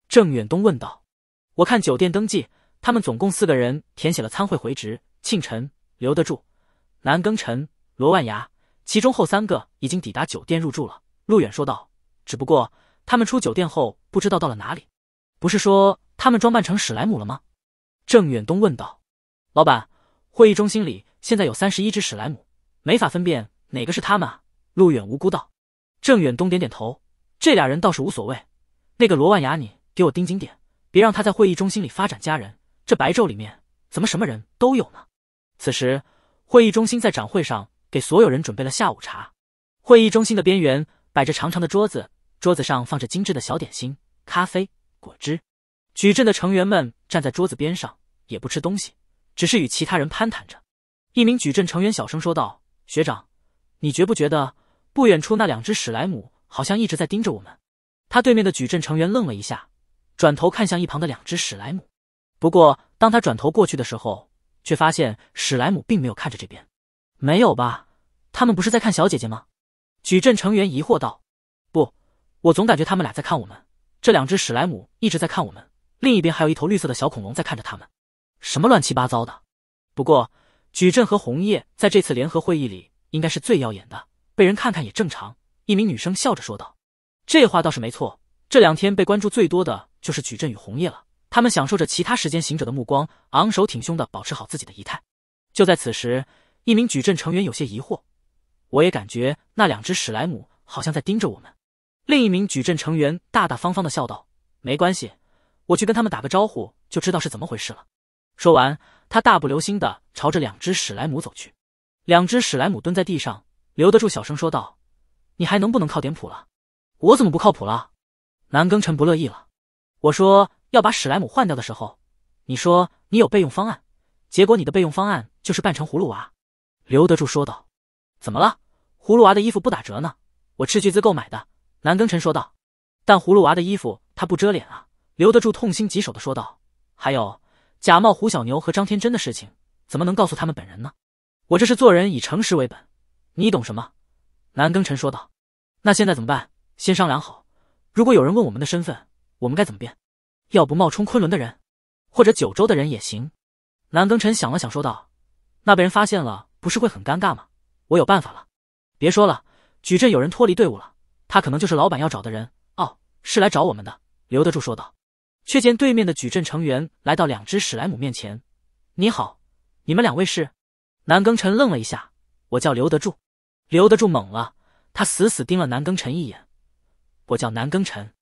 郑远东问道。我看酒店登记，他们总共四个人填写了参会回执。庆晨留得住，南庚辰、罗万牙，其中后三个已经抵达酒店入住了。陆远说道。只不过。他们出酒店后不知道到了哪里，不是说他们装扮成史莱姆了吗？郑远东问道。老板，会议中心里现在有三十一只史莱姆，没法分辨哪个是他们啊。路远无辜道。郑远东点点头，这俩人倒是无所谓。那个罗万雅，你给我盯紧点，别让他在会议中心里发展家人。这白昼里面怎么什么人都有呢？此时，会议中心在展会上给所有人准备了下午茶。会议中心的边缘摆着长长的桌子。桌子上放着精致的小点心、咖啡、果汁。矩阵的成员们站在桌子边上，也不吃东西，只是与其他人攀谈着。一名矩阵成员小声说道：“学长，你觉不觉得不远处那两只史莱姆好像一直在盯着我们？”他对面的矩阵成员愣了一下，转头看向一旁的两只史莱姆。不过当他转头过去的时候，却发现史莱姆并没有看着这边。“没有吧？他们不是在看小姐姐吗？”矩阵成员疑惑道。我总感觉他们俩在看我们，这两只史莱姆一直在看我们。另一边还有一头绿色的小恐龙在看着他们，什么乱七八糟的。不过矩阵和红叶在这次联合会议里应该是最耀眼的，被人看看也正常。一名女生笑着说道：“这话倒是没错，这两天被关注最多的就是矩阵与红叶了，他们享受着其他时间行者的目光，昂首挺胸的保持好自己的仪态。”就在此时，一名矩阵成员有些疑惑：“我也感觉那两只史莱姆好像在盯着我们。”另一名矩阵成员大大方方的笑道：“没关系，我去跟他们打个招呼，就知道是怎么回事了。”说完，他大步流星的朝着两只史莱姆走去。两只史莱姆蹲在地上，刘德柱小声说道：“你还能不能靠点谱了？我怎么不靠谱了？”南庚辰不乐意了：“我说要把史莱姆换掉的时候，你说你有备用方案，结果你的备用方案就是扮成葫芦娃。”刘德柱说道：“怎么了？葫芦娃的衣服不打折呢？我斥巨资购买的。”南庚辰说道：“但葫芦娃的衣服他不遮脸啊，留得住。”痛心疾首的说道：“还有假冒胡小牛和张天真的事情，怎么能告诉他们本人呢？我这是做人以诚实为本，你懂什么？”南庚辰说道：“那现在怎么办？先商量好，如果有人问我们的身份，我们该怎么变？要不冒充昆仑的人，或者九州的人也行。”南庚辰想了想说道：“那被人发现了不是会很尴尬吗？我有办法了。”别说了，矩阵有人脱离队伍了。他可能就是老板要找的人哦，是来找我们的。”刘得住说道。却见对面的矩阵成员来到两只史莱姆面前，“你好，你们两位是？”南庚辰愣了一下，“我叫刘得住。”刘得住懵了，他死死盯了南庚辰一眼，“我叫南庚辰。”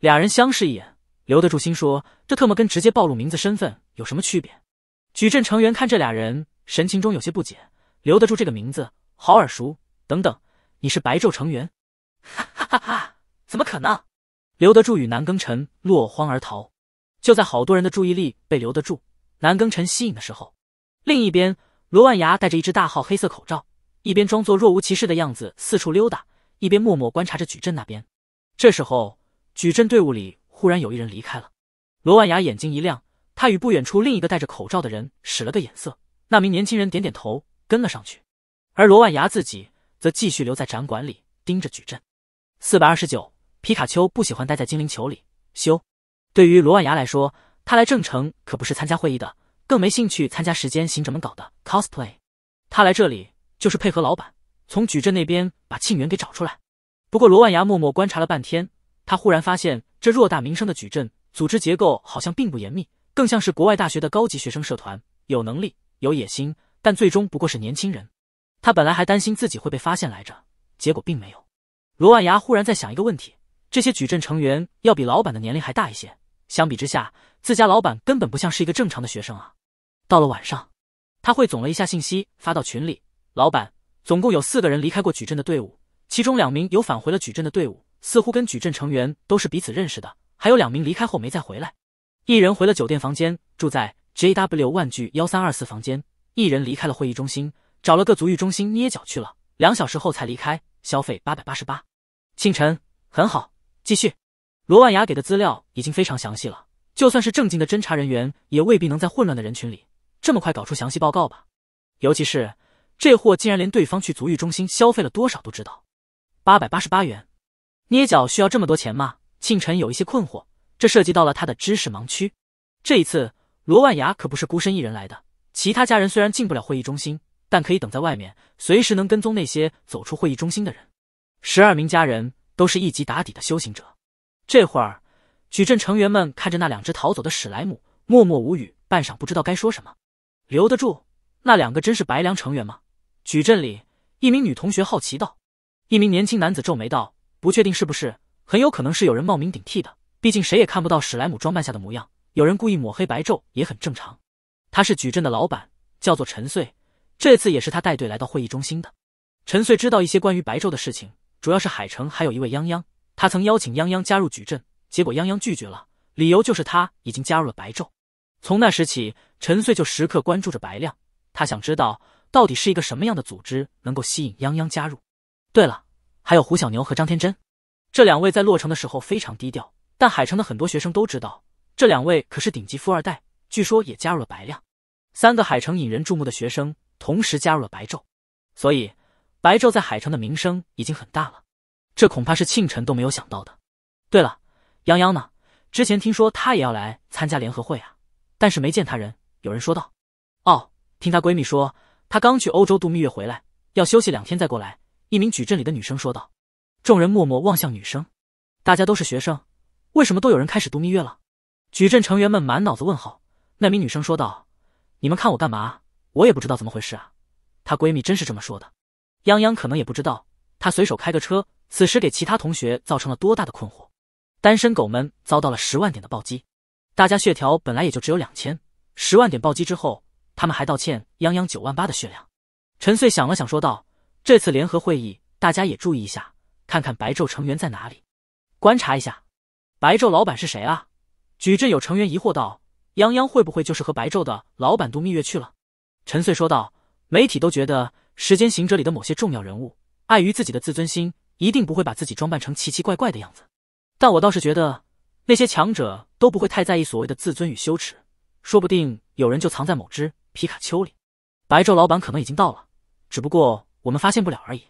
俩人相视一眼，刘得住心说：“这特么跟直接暴露名字身份有什么区别？”矩阵成员看这俩人，神情中有些不解，“刘得住这个名字好耳熟，等等，你是白昼成员？”怎么可能？刘德柱与南庚辰落荒而逃。就在好多人的注意力被刘德柱、南庚辰吸引的时候，另一边，罗万牙戴着一只大号黑色口罩，一边装作若无其事的样子四处溜达，一边默默观察着矩阵那边。这时候，矩阵队伍里忽然有一人离开了。罗万牙眼睛一亮，他与不远处另一个戴着口罩的人使了个眼色，那名年轻人点点头，跟了上去。而罗万牙自己则继续留在展馆里盯着矩阵。四百二十九。皮卡丘不喜欢待在精灵球里。修，对于罗万牙来说，他来正城可不是参加会议的，更没兴趣参加时间行者们搞的 cosplay。他来这里就是配合老板，从矩阵那边把庆元给找出来。不过罗万牙默默观察了半天，他忽然发现这偌大名声的矩阵组织结构好像并不严密，更像是国外大学的高级学生社团，有能力，有野心，但最终不过是年轻人。他本来还担心自己会被发现来着，结果并没有。罗万牙忽然在想一个问题。这些矩阵成员要比老板的年龄还大一些，相比之下，自家老板根本不像是一个正常的学生啊。到了晚上，他汇总了一下信息发到群里：老板总共有四个人离开过矩阵的队伍，其中两名有返回了矩阵的队伍，似乎跟矩阵成员都是彼此认识的；还有两名离开后没再回来，一人回了酒店房间，住在 J W 万聚幺三二四房间；一人离开了会议中心，找了个足浴中心捏脚去了，两小时后才离开，消费八百八十八。晨，很好。继续，罗万雅给的资料已经非常详细了，就算是正经的侦查人员，也未必能在混乱的人群里这么快搞出详细报告吧？尤其是这货竟然连对方去足浴中心消费了多少都知道，八百八十八元，捏脚需要这么多钱吗？庆晨有一些困惑，这涉及到了他的知识盲区。这一次，罗万雅可不是孤身一人来的，其他家人虽然进不了会议中心，但可以等在外面，随时能跟踪那些走出会议中心的人。十二名家人。都是一级打底的修行者。这会儿，矩阵成员们看着那两只逃走的史莱姆，默默无语，半晌不知道该说什么。留得住？那两个真是白良成员吗？矩阵里，一名女同学好奇道。一名年轻男子皱眉道：“不确定是不是，很有可能是有人冒名顶替的。毕竟谁也看不到史莱姆装扮下的模样，有人故意抹黑白昼也很正常。”他是矩阵的老板，叫做陈穗，这次也是他带队来到会议中心的。陈穗知道一些关于白昼的事情。主要是海城还有一位泱泱，他曾邀请泱泱加入矩阵，结果泱泱拒绝了，理由就是他已经加入了白昼。从那时起，陈穗就时刻关注着白亮，他想知道到底是一个什么样的组织能够吸引泱泱加入。对了，还有胡小牛和张天真，这两位在落成的时候非常低调，但海城的很多学生都知道，这两位可是顶级富二代，据说也加入了白亮。三个海城引人注目的学生同时加入了白昼，所以。白昼在海城的名声已经很大了，这恐怕是庆晨都没有想到的。对了，泱泱呢？之前听说她也要来参加联合会啊，但是没见她人。有人说道。哦，听她闺蜜说，她刚去欧洲度蜜月回来，要休息两天再过来。一名矩阵里的女生说道。众人默默望向女生，大家都是学生，为什么都有人开始度蜜月了？矩阵成员们满脑子问号。那名女生说道：“你们看我干嘛？我也不知道怎么回事啊。她闺蜜真是这么说的。”泱泱可能也不知道，他随手开个车，此时给其他同学造成了多大的困惑，单身狗们遭到了十万点的暴击，大家血条本来也就只有两千，十万点暴击之后，他们还道歉。泱泱九万八的血量，陈穗想了想说道：“这次联合会议，大家也注意一下，看看白昼成员在哪里，观察一下，白昼老板是谁啊？”矩阵有成员疑惑道：“泱泱会不会就是和白昼的老板度蜜月去了？”陈穗说道：“媒体都觉得。”时间行者里的某些重要人物，碍于自己的自尊心，一定不会把自己装扮成奇奇怪怪的样子。但我倒是觉得，那些强者都不会太在意所谓的自尊与羞耻，说不定有人就藏在某只皮卡丘里。白昼老板可能已经到了，只不过我们发现不了而已。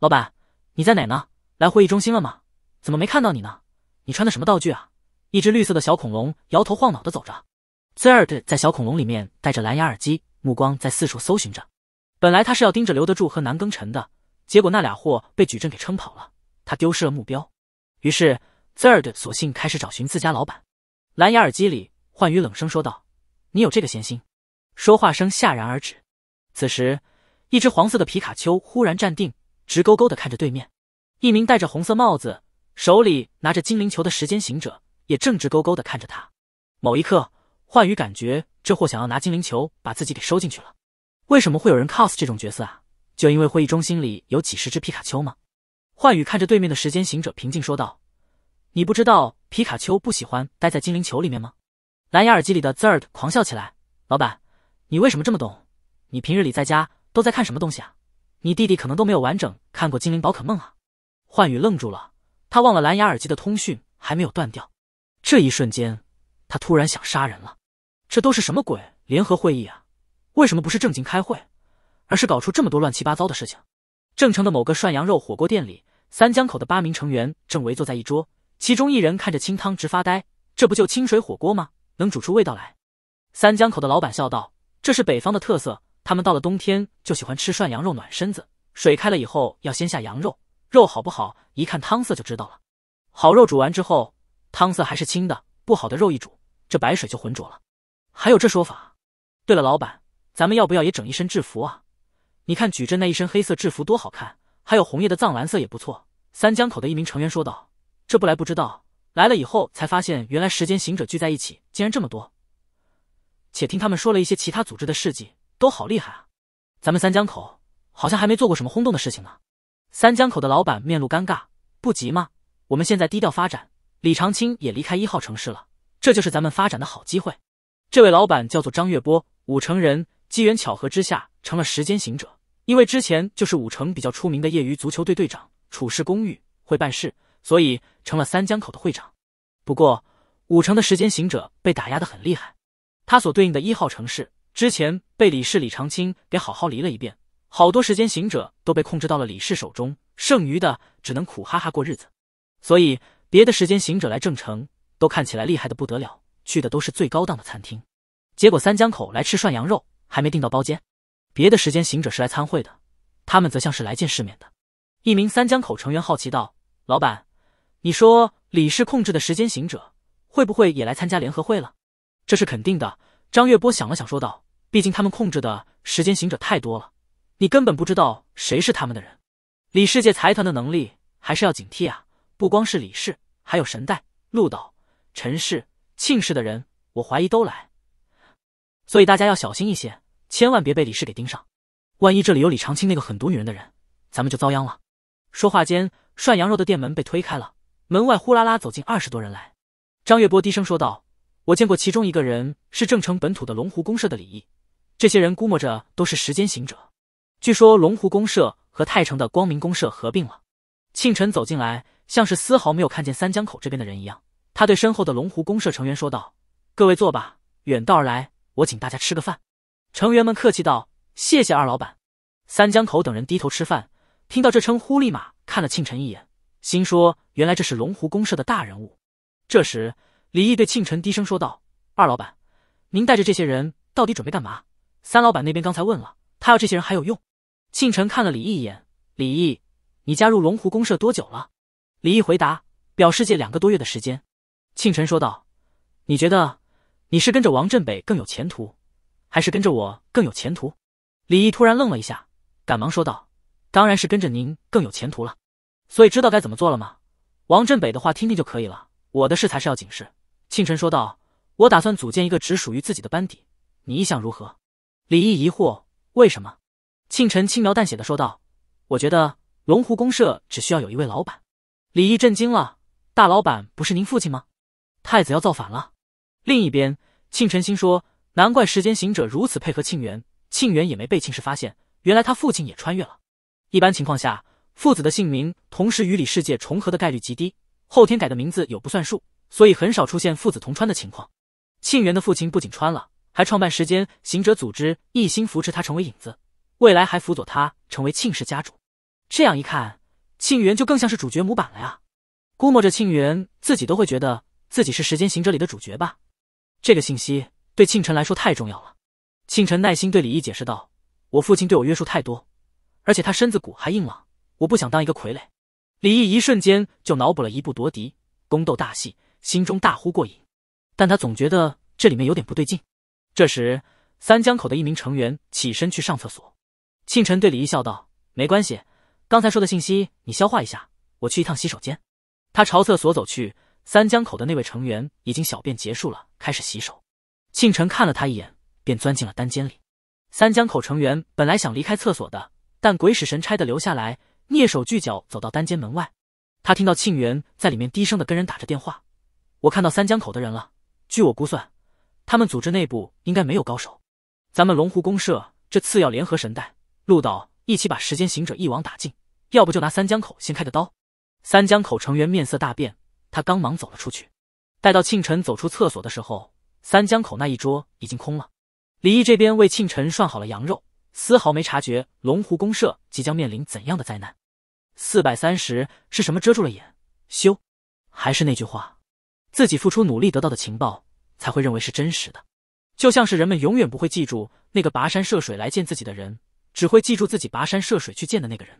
老板，你在哪呢？来会议中心了吗？怎么没看到你呢？你穿的什么道具啊？一只绿色的小恐龙摇头晃脑的走着。Zard 在小恐龙里面戴着蓝牙耳机，目光在四处搜寻着。本来他是要盯着刘德柱和南庚辰的，结果那俩货被矩阵给撑跑了，他丢失了目标。于是 Third 索性开始找寻自家老板。蓝牙耳机里，幻宇冷声说道：“你有这个闲心？”说话声戛然而止。此时，一只黄色的皮卡丘忽然站定，直勾勾的看着对面。一名戴着红色帽子、手里拿着精灵球的时间行者，也正直勾勾的看着他。某一刻，幻宇感觉这货想要拿精灵球把自己给收进去了。为什么会有人 cos 这种角色啊？就因为会议中心里有几十只皮卡丘吗？幻羽看着对面的时间行者，平静说道：“你不知道皮卡丘不喜欢待在精灵球里面吗？”蓝牙耳机里的 Zerd 狂笑起来：“老板，你为什么这么懂？你平日里在家都在看什么东西啊？你弟弟可能都没有完整看过《精灵宝可梦》啊！”幻羽愣住了，他忘了蓝牙耳机的通讯还没有断掉。这一瞬间，他突然想杀人了。这都是什么鬼联合会议啊？为什么不是正经开会，而是搞出这么多乱七八糟的事情？正城的某个涮羊肉火锅店里，三江口的八名成员正围坐在一桌，其中一人看着清汤直发呆。这不就清水火锅吗？能煮出味道来？三江口的老板笑道：“这是北方的特色，他们到了冬天就喜欢吃涮羊肉暖身子。水开了以后要先下羊肉，肉好不好一看汤色就知道了。好肉煮完之后，汤色还是清的；不好的肉一煮，这白水就浑浊了。”还有这说法？对了，老板。咱们要不要也整一身制服啊？你看矩阵那一身黑色制服多好看，还有红叶的藏蓝色也不错。三江口的一名成员说道：“这不来不知道，来了以后才发现，原来时间行者聚在一起竟然这么多。且听他们说了一些其他组织的事迹，都好厉害啊！咱们三江口好像还没做过什么轰动的事情呢。”三江口的老板面露尴尬：“不急吗？我们现在低调发展。李长青也离开一号城市了，这就是咱们发展的好机会。”这位老板叫做张月波，武城人。机缘巧合之下成了时间行者，因为之前就是五城比较出名的业余足球队队长，处事公寓，会办事，所以成了三江口的会长。不过五城的时间行者被打压的很厉害，他所对应的一号城市之前被李氏李长青给好好离了一遍，好多时间行者都被控制到了李氏手中，剩余的只能苦哈哈过日子。所以别的时间行者来郑城都看起来厉害的不得了，去的都是最高档的餐厅，结果三江口来吃涮羊肉。还没订到包间，别的时间行者是来参会的，他们则像是来见世面的。一名三江口成员好奇道：“老板，你说李氏控制的时间行者会不会也来参加联合会了？”这是肯定的。张月波想了想说道：“毕竟他们控制的时间行者太多了，你根本不知道谁是他们的人。李氏界财团的能力还是要警惕啊，不光是李氏，还有神代、陆岛、陈氏、庆氏的人，我怀疑都来。”所以大家要小心一些，千万别被李氏给盯上。万一这里有李长青那个狠毒女人的人，咱们就遭殃了。说话间，涮羊肉的店门被推开了，门外呼啦啦走进二十多人来。张月波低声说道：“我见过其中一个人，是郑城本土的龙湖公社的李毅。这些人估摸着都是时间行者。据说龙湖公社和泰城的光明公社合并了。”庆晨走进来，像是丝毫没有看见三江口这边的人一样，他对身后的龙湖公社成员说道：“各位坐吧，远道而来。”我请大家吃个饭，成员们客气道：“谢谢二老板。”三江口等人低头吃饭，听到这称呼，立马看了庆晨一眼，心说：“原来这是龙湖公社的大人物。”这时，李毅对庆晨低声说道：“二老板，您带着这些人到底准备干嘛？”三老板那边刚才问了，他要这些人还有用。庆晨看了李毅一眼，李毅，你加入龙湖公社多久了？李毅回答，表示借两个多月的时间。庆晨说道：“你觉得？”你是跟着王振北更有前途，还是跟着我更有前途？李毅突然愣了一下，赶忙说道：“当然是跟着您更有前途了。”所以知道该怎么做了吗？王振北的话听听就可以了，我的事才是要紧事。”庆晨说道：“我打算组建一个只属于自己的班底，你意想如何？”李毅疑惑：“为什么？”庆晨轻描淡写的说道：“我觉得龙湖公社只需要有一位老板。”李毅震惊了：“大老板不是您父亲吗？太子要造反了。”另一边，庆晨星说：“难怪时间行者如此配合庆元，庆元也没被庆氏发现。原来他父亲也穿越了。一般情况下，父子的姓名同时与里世界重合的概率极低，后天改的名字有不算数，所以很少出现父子同穿的情况。庆元的父亲不仅穿了，还创办时间行者组织，一心扶持他成为影子，未来还辅佐他成为庆氏家主。这样一看，庆元就更像是主角模板了呀。估摸着庆元自己都会觉得自己是时间行者里的主角吧。”这个信息对庆晨来说太重要了，庆晨耐心对李毅解释道：“我父亲对我约束太多，而且他身子骨还硬朗，我不想当一个傀儡。”李毅一瞬间就脑补了一部夺嫡宫斗大戏，心中大呼过瘾。但他总觉得这里面有点不对劲。这时，三江口的一名成员起身去上厕所，庆晨对李毅笑道：“没关系，刚才说的信息你消化一下，我去一趟洗手间。”他朝厕所走去。三江口的那位成员已经小便结束了，开始洗手。庆晨看了他一眼，便钻进了单间里。三江口成员本来想离开厕所的，但鬼使神差的留下来，蹑手蹑脚走到单间门外。他听到庆元在里面低声的跟人打着电话。我看到三江口的人了，据我估算，他们组织内部应该没有高手。咱们龙湖公社这次要联合神代陆导一起把时间行者一网打尽，要不就拿三江口先开个刀。三江口成员面色大变。他刚忙走了出去，待到庆晨走出厕所的时候，三江口那一桌已经空了。李毅这边为庆晨涮好了羊肉，丝毫没察觉龙湖公社即将面临怎样的灾难。四百三十是什么遮住了眼？修，还是那句话，自己付出努力得到的情报才会认为是真实的。就像是人们永远不会记住那个跋山涉水来见自己的人，只会记住自己跋山涉水去见的那个人。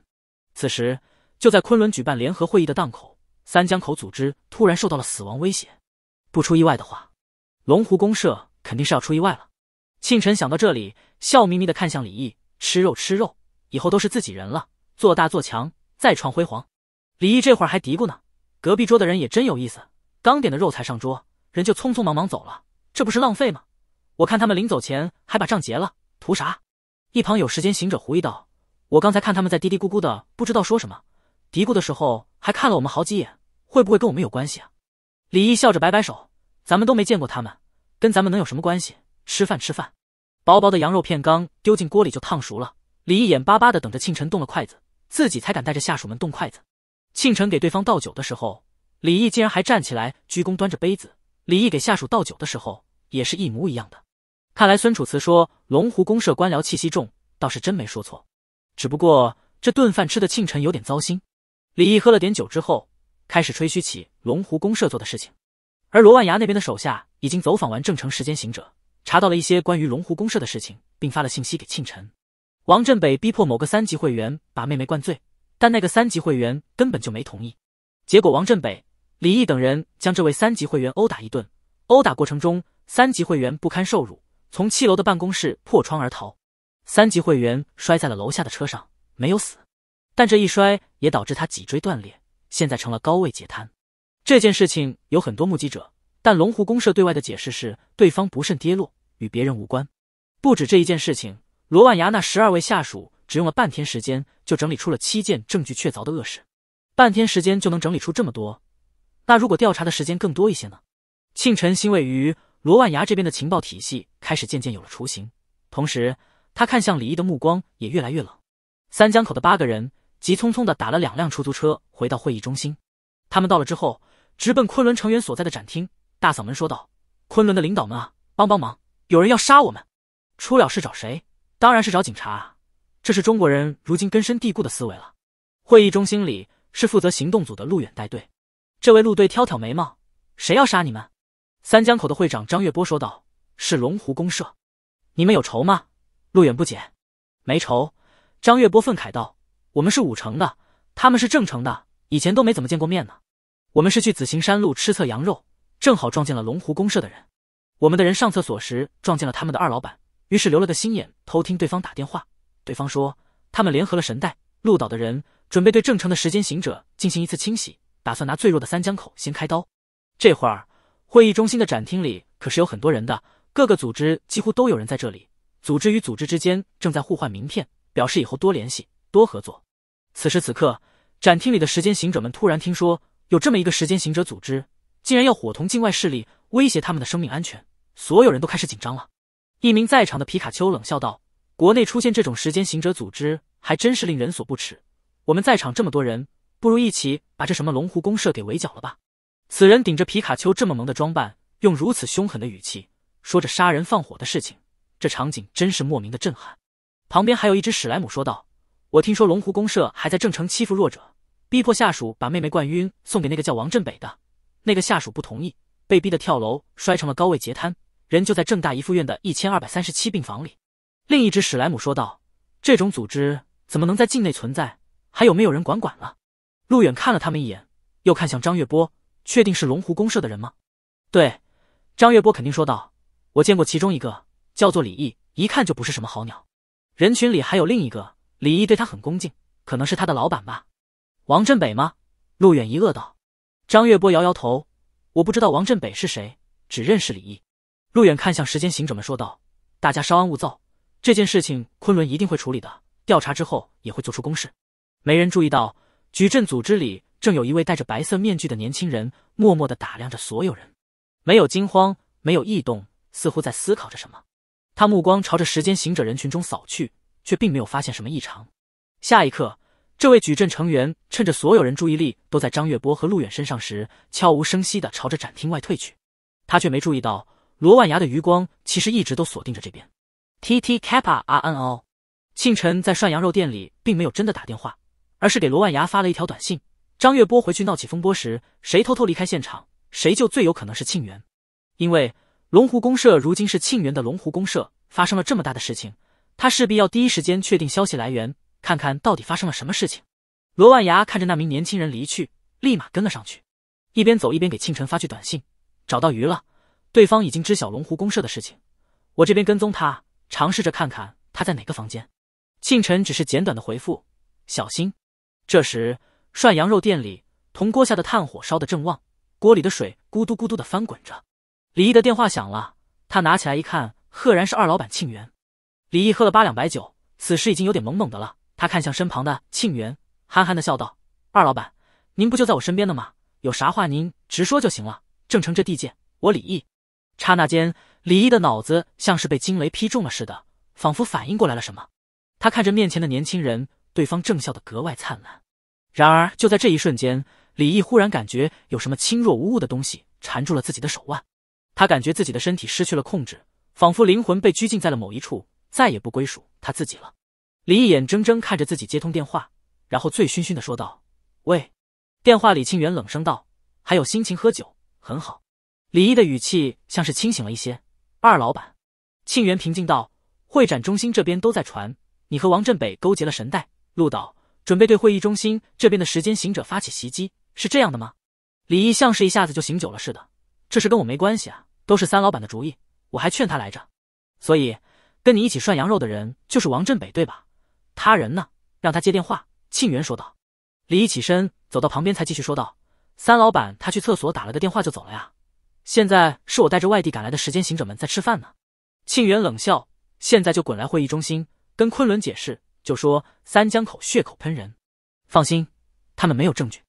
此时，就在昆仑举办联合会议的档口。三江口组织突然受到了死亡威胁，不出意外的话，龙湖公社肯定是要出意外了。庆晨想到这里，笑眯眯的看向李毅：“吃肉吃肉，以后都是自己人了，做大做强，再创辉煌。”李毅这会儿还嘀咕呢：“隔壁桌的人也真有意思，刚点的肉才上桌，人就匆匆忙忙走了，这不是浪费吗？我看他们临走前还把账结了，图啥？”一旁有时间行者狐疑道：“我刚才看他们在嘀嘀咕咕的，不知道说什么。嘀咕的时候。”还看了我们好几眼，会不会跟我们有关系啊？李毅笑着摆摆手，咱们都没见过他们，跟咱们能有什么关系？吃饭吃饭，薄薄的羊肉片刚丢进锅里就烫熟了。李毅眼巴巴的等着庆晨动了筷子，自己才敢带着下属们动筷子。庆晨给对方倒酒的时候，李毅竟然还站起来鞠躬，端着杯子。李毅给下属倒酒的时候也是一模一样的。看来孙楚辞说龙湖公社官僚气息重，倒是真没说错。只不过这顿饭吃的庆晨有点糟心。李毅喝了点酒之后，开始吹嘘起龙湖公社做的事情。而罗万牙那边的手下已经走访完郑城时间行者，查到了一些关于龙湖公社的事情，并发了信息给庆晨。王振北逼迫某个三级会员把妹妹灌醉，但那个三级会员根本就没同意。结果王振北、李毅等人将这位三级会员殴打一顿，殴打过程中，三级会员不堪受辱，从七楼的办公室破窗而逃。三级会员摔在了楼下的车上，没有死。但这一摔也导致他脊椎断裂，现在成了高位截瘫。这件事情有很多目击者，但龙湖公社对外的解释是对方不慎跌落，与别人无关。不止这一件事情，罗万牙那十二位下属只用了半天时间就整理出了七件证据确凿的恶事。半天时间就能整理出这么多，那如果调查的时间更多一些呢？庆晨欣慰于罗万牙这边的情报体系开始渐渐有了雏形，同时他看向李毅的目光也越来越冷。三江口的八个人。急匆匆地打了两辆出租车回到会议中心，他们到了之后直奔昆仑成员所在的展厅，大嗓门说道：“昆仑的领导们啊，帮帮忙！有人要杀我们，出了事找谁？当然是找警察。这是中国人如今根深蒂固的思维了。”会议中心里是负责行动组的陆远带队，这位陆队挑挑眉毛：“谁要杀你们？”三江口的会长张月波说道：“是龙湖公社，你们有仇吗？”陆远不解：“没仇。”张月波愤慨道。我们是五城的，他们是正城的，以前都没怎么见过面呢。我们是去紫行山路吃测羊肉，正好撞见了龙湖公社的人。我们的人上厕所时撞见了他们的二老板，于是留了个心眼，偷听对方打电话。对方说他们联合了神代鹿岛的人，准备对郑城的时间行者进行一次清洗，打算拿最弱的三江口先开刀。这会儿，会议中心的展厅里可是有很多人的，各个组织几乎都有人在这里。组织与组织之间正在互换名片，表示以后多联系。多合作。此时此刻，展厅里的时间行者们突然听说有这么一个时间行者组织，竟然要伙同境外势力威胁他们的生命安全，所有人都开始紧张了。一名在场的皮卡丘冷笑道：“国内出现这种时间行者组织，还真是令人所不齿。我们在场这么多人，不如一起把这什么龙湖公社给围剿了吧？”此人顶着皮卡丘这么萌的装扮，用如此凶狠的语气说着杀人放火的事情，这场景真是莫名的震撼。旁边还有一只史莱姆说道。我听说龙湖公社还在郑城欺负弱者，逼迫下属把妹妹灌晕送给那个叫王振北的。那个下属不同意，被逼得跳楼，摔成了高位截瘫，人就在郑大一附院的一千二百三十七病房里。另一只史莱姆说道：“这种组织怎么能在境内存在？还有没有人管管了？”陆远看了他们一眼，又看向张月波：“确定是龙湖公社的人吗？”“对。”张月波肯定说道：“我见过其中一个，叫做李毅，一看就不是什么好鸟。”人群里还有另一个。李毅对他很恭敬，可能是他的老板吧？王振北吗？陆远一愕道。张月波摇摇头，我不知道王振北是谁，只认识李毅。陆远看向时间行者们说道：“大家稍安勿躁，这件事情昆仑一定会处理的，调查之后也会做出公示。”没人注意到，矩阵组织里正有一位戴着白色面具的年轻人，默默的打量着所有人，没有惊慌，没有异动，似乎在思考着什么。他目光朝着时间行者人群中扫去。却并没有发现什么异常。下一刻，这位矩阵成员趁着所有人注意力都在张月波和陆远身上时，悄无声息的朝着展厅外退去。他却没注意到，罗万牙的余光其实一直都锁定着这边。t t kappa r n o。庆晨在涮羊肉店里并没有真的打电话，而是给罗万牙发了一条短信。张月波回去闹起风波时，谁偷偷离开现场，谁就最有可能是庆元。因为龙湖公社如今是庆元的龙湖公社，发生了这么大的事情。他势必要第一时间确定消息来源，看看到底发生了什么事情。罗万牙看着那名年轻人离去，立马跟了上去，一边走一边给庆晨发去短信：“找到鱼了，对方已经知晓龙湖公社的事情，我这边跟踪他，尝试着看看他在哪个房间。”庆晨只是简短的回复：“小心。”这时，涮羊肉店里铜锅下的炭火烧得正旺，锅里的水咕嘟咕嘟的翻滚着。李毅的电话响了，他拿起来一看，赫然是二老板庆元。李毅喝了八两白酒，此时已经有点懵懵的了。他看向身旁的庆元，憨憨的笑道：“二老板，您不就在我身边的吗？有啥话您直说就行了。”郑成这地界，我李毅。刹那间，李毅的脑子像是被惊雷劈中了似的，仿佛反应过来了什么。他看着面前的年轻人，对方正笑得格外灿烂。然而就在这一瞬间，李毅忽然感觉有什么轻若无物的东西缠住了自己的手腕，他感觉自己的身体失去了控制，仿佛灵魂被拘禁在了某一处。再也不归属他自己了。李毅眼睁睁看着自己接通电话，然后醉醺醺的说道：“喂。”电话李庆元冷声道：“还有心情喝酒，很好。”李毅的语气像是清醒了一些。“二老板。”庆元平静道：“会展中心这边都在传，你和王振北勾结了神代陆导，准备对会议中心这边的时间行者发起袭击，是这样的吗？”李毅像是一下子就醒酒了似的：“这事跟我没关系啊，都是三老板的主意，我还劝他来着。”所以。跟你一起涮羊肉的人就是王振北，对吧？他人呢？让他接电话。庆元说道。李毅起身走到旁边，才继续说道：“三老板他去厕所打了个电话就走了呀。现在是我带着外地赶来的时间行者们在吃饭呢。”庆元冷笑：“现在就滚来会议中心，跟昆仑解释，就说三江口血口喷人。放心，他们没有证据。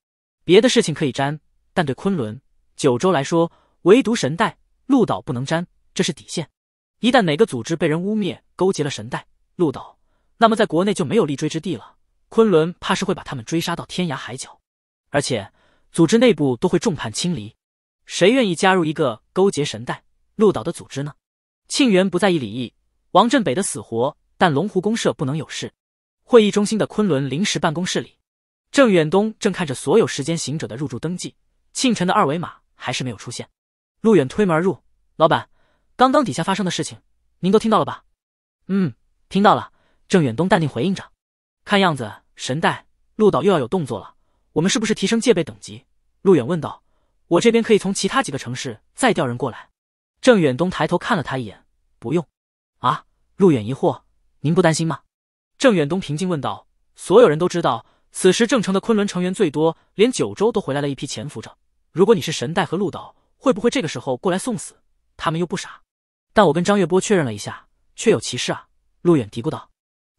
别的事情可以沾，但对昆仑、九州来说，唯独神代鹿岛不能沾，这是底线。”一旦哪个组织被人污蔑勾结了神代陆岛，那么在国内就没有立锥之地了。昆仑怕是会把他们追杀到天涯海角，而且组织内部都会众叛亲离。谁愿意加入一个勾结神代陆岛的组织呢？庆元不在意李毅、王振北的死活，但龙湖公社不能有事。会议中心的昆仑临时办公室里，郑远东正看着所有时间行者的入住登记，庆晨的二维码还是没有出现。陆远推门而入，老板。刚刚底下发生的事情，您都听到了吧？嗯，听到了。郑远东淡定回应着。看样子神代陆岛又要有动作了，我们是不是提升戒备等级？陆远问道。我这边可以从其他几个城市再调人过来。郑远东抬头看了他一眼，不用。啊？陆远疑惑。您不担心吗？郑远东平静问道。所有人都知道，此时郑城的昆仑成员最多，连九州都回来了一批潜伏着。如果你是神代和陆岛，会不会这个时候过来送死？他们又不傻。但我跟张月波确认了一下，确有其事啊！陆远嘀咕道：“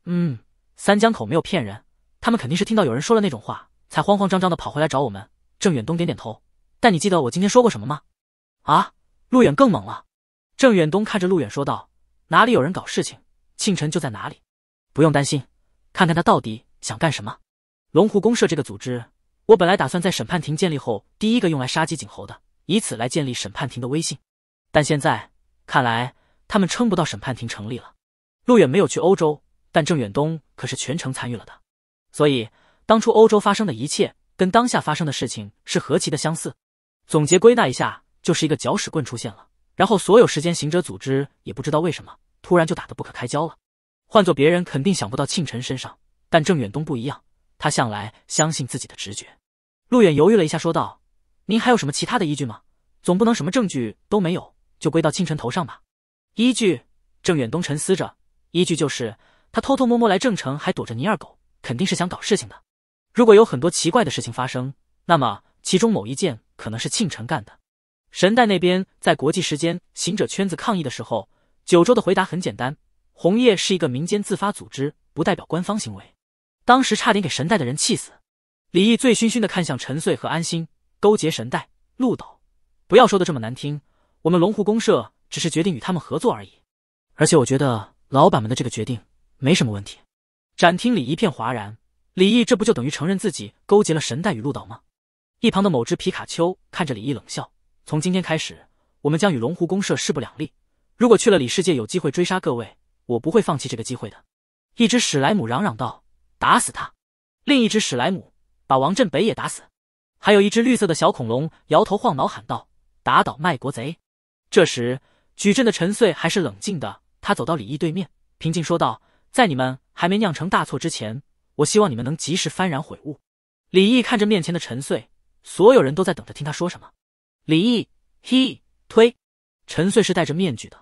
嗯，三江口没有骗人，他们肯定是听到有人说了那种话，才慌慌张张的跑回来找我们。”郑远东点点头。但你记得我今天说过什么吗？啊！陆远更懵了。郑远东看着陆远说道：“哪里有人搞事情，庆晨就在哪里，不用担心。看看他到底想干什么。”龙湖公社这个组织，我本来打算在审判庭建立后第一个用来杀鸡儆猴的，以此来建立审判庭的威信。但现在……看来他们撑不到审判庭成立了。陆远没有去欧洲，但郑远东可是全程参与了的，所以当初欧洲发生的一切跟当下发生的事情是何其的相似。总结归纳一下，就是一个搅屎棍出现了，然后所有时间行者组织也不知道为什么突然就打得不可开交了。换做别人肯定想不到庆晨身上，但郑远东不一样，他向来相信自己的直觉。陆远犹豫了一下，说道：“您还有什么其他的依据吗？总不能什么证据都没有。”就归到庆晨头上吧。依据郑远东沉思着，依据就是他偷偷摸摸来郑城，还躲着倪二狗，肯定是想搞事情的。如果有很多奇怪的事情发生，那么其中某一件可能是庆城干的。神代那边在国际时间行者圈子抗议的时候，九州的回答很简单：红叶是一个民间自发组织，不代表官方行为。当时差点给神代的人气死。李毅醉醺醺的看向陈穗和安心，勾结神代陆导，不要说的这么难听。我们龙湖公社只是决定与他们合作而已，而且我觉得老板们的这个决定没什么问题。展厅里一片哗然，李毅这不就等于承认自己勾结了神代与鹿岛吗？一旁的某只皮卡丘看着李毅冷笑：“从今天开始，我们将与龙湖公社势不两立。如果去了李世界，有机会追杀各位，我不会放弃这个机会的。”一只史莱姆嚷嚷道：“打死他！”另一只史莱姆把王振北也打死。还有一只绿色的小恐龙摇头晃脑喊道：“打倒卖国贼！”这时，矩阵的陈穗还是冷静的。他走到李毅对面，平静说道：“在你们还没酿成大错之前，我希望你们能及时幡然悔悟。”李毅看着面前的陈穗，所有人都在等着听他说什么。李毅，嘿，推。陈穗是戴着面具的，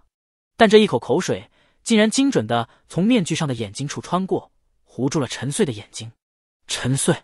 但这一口口水竟然精准的从面具上的眼睛处穿过，糊住了陈穗的眼睛。陈穗。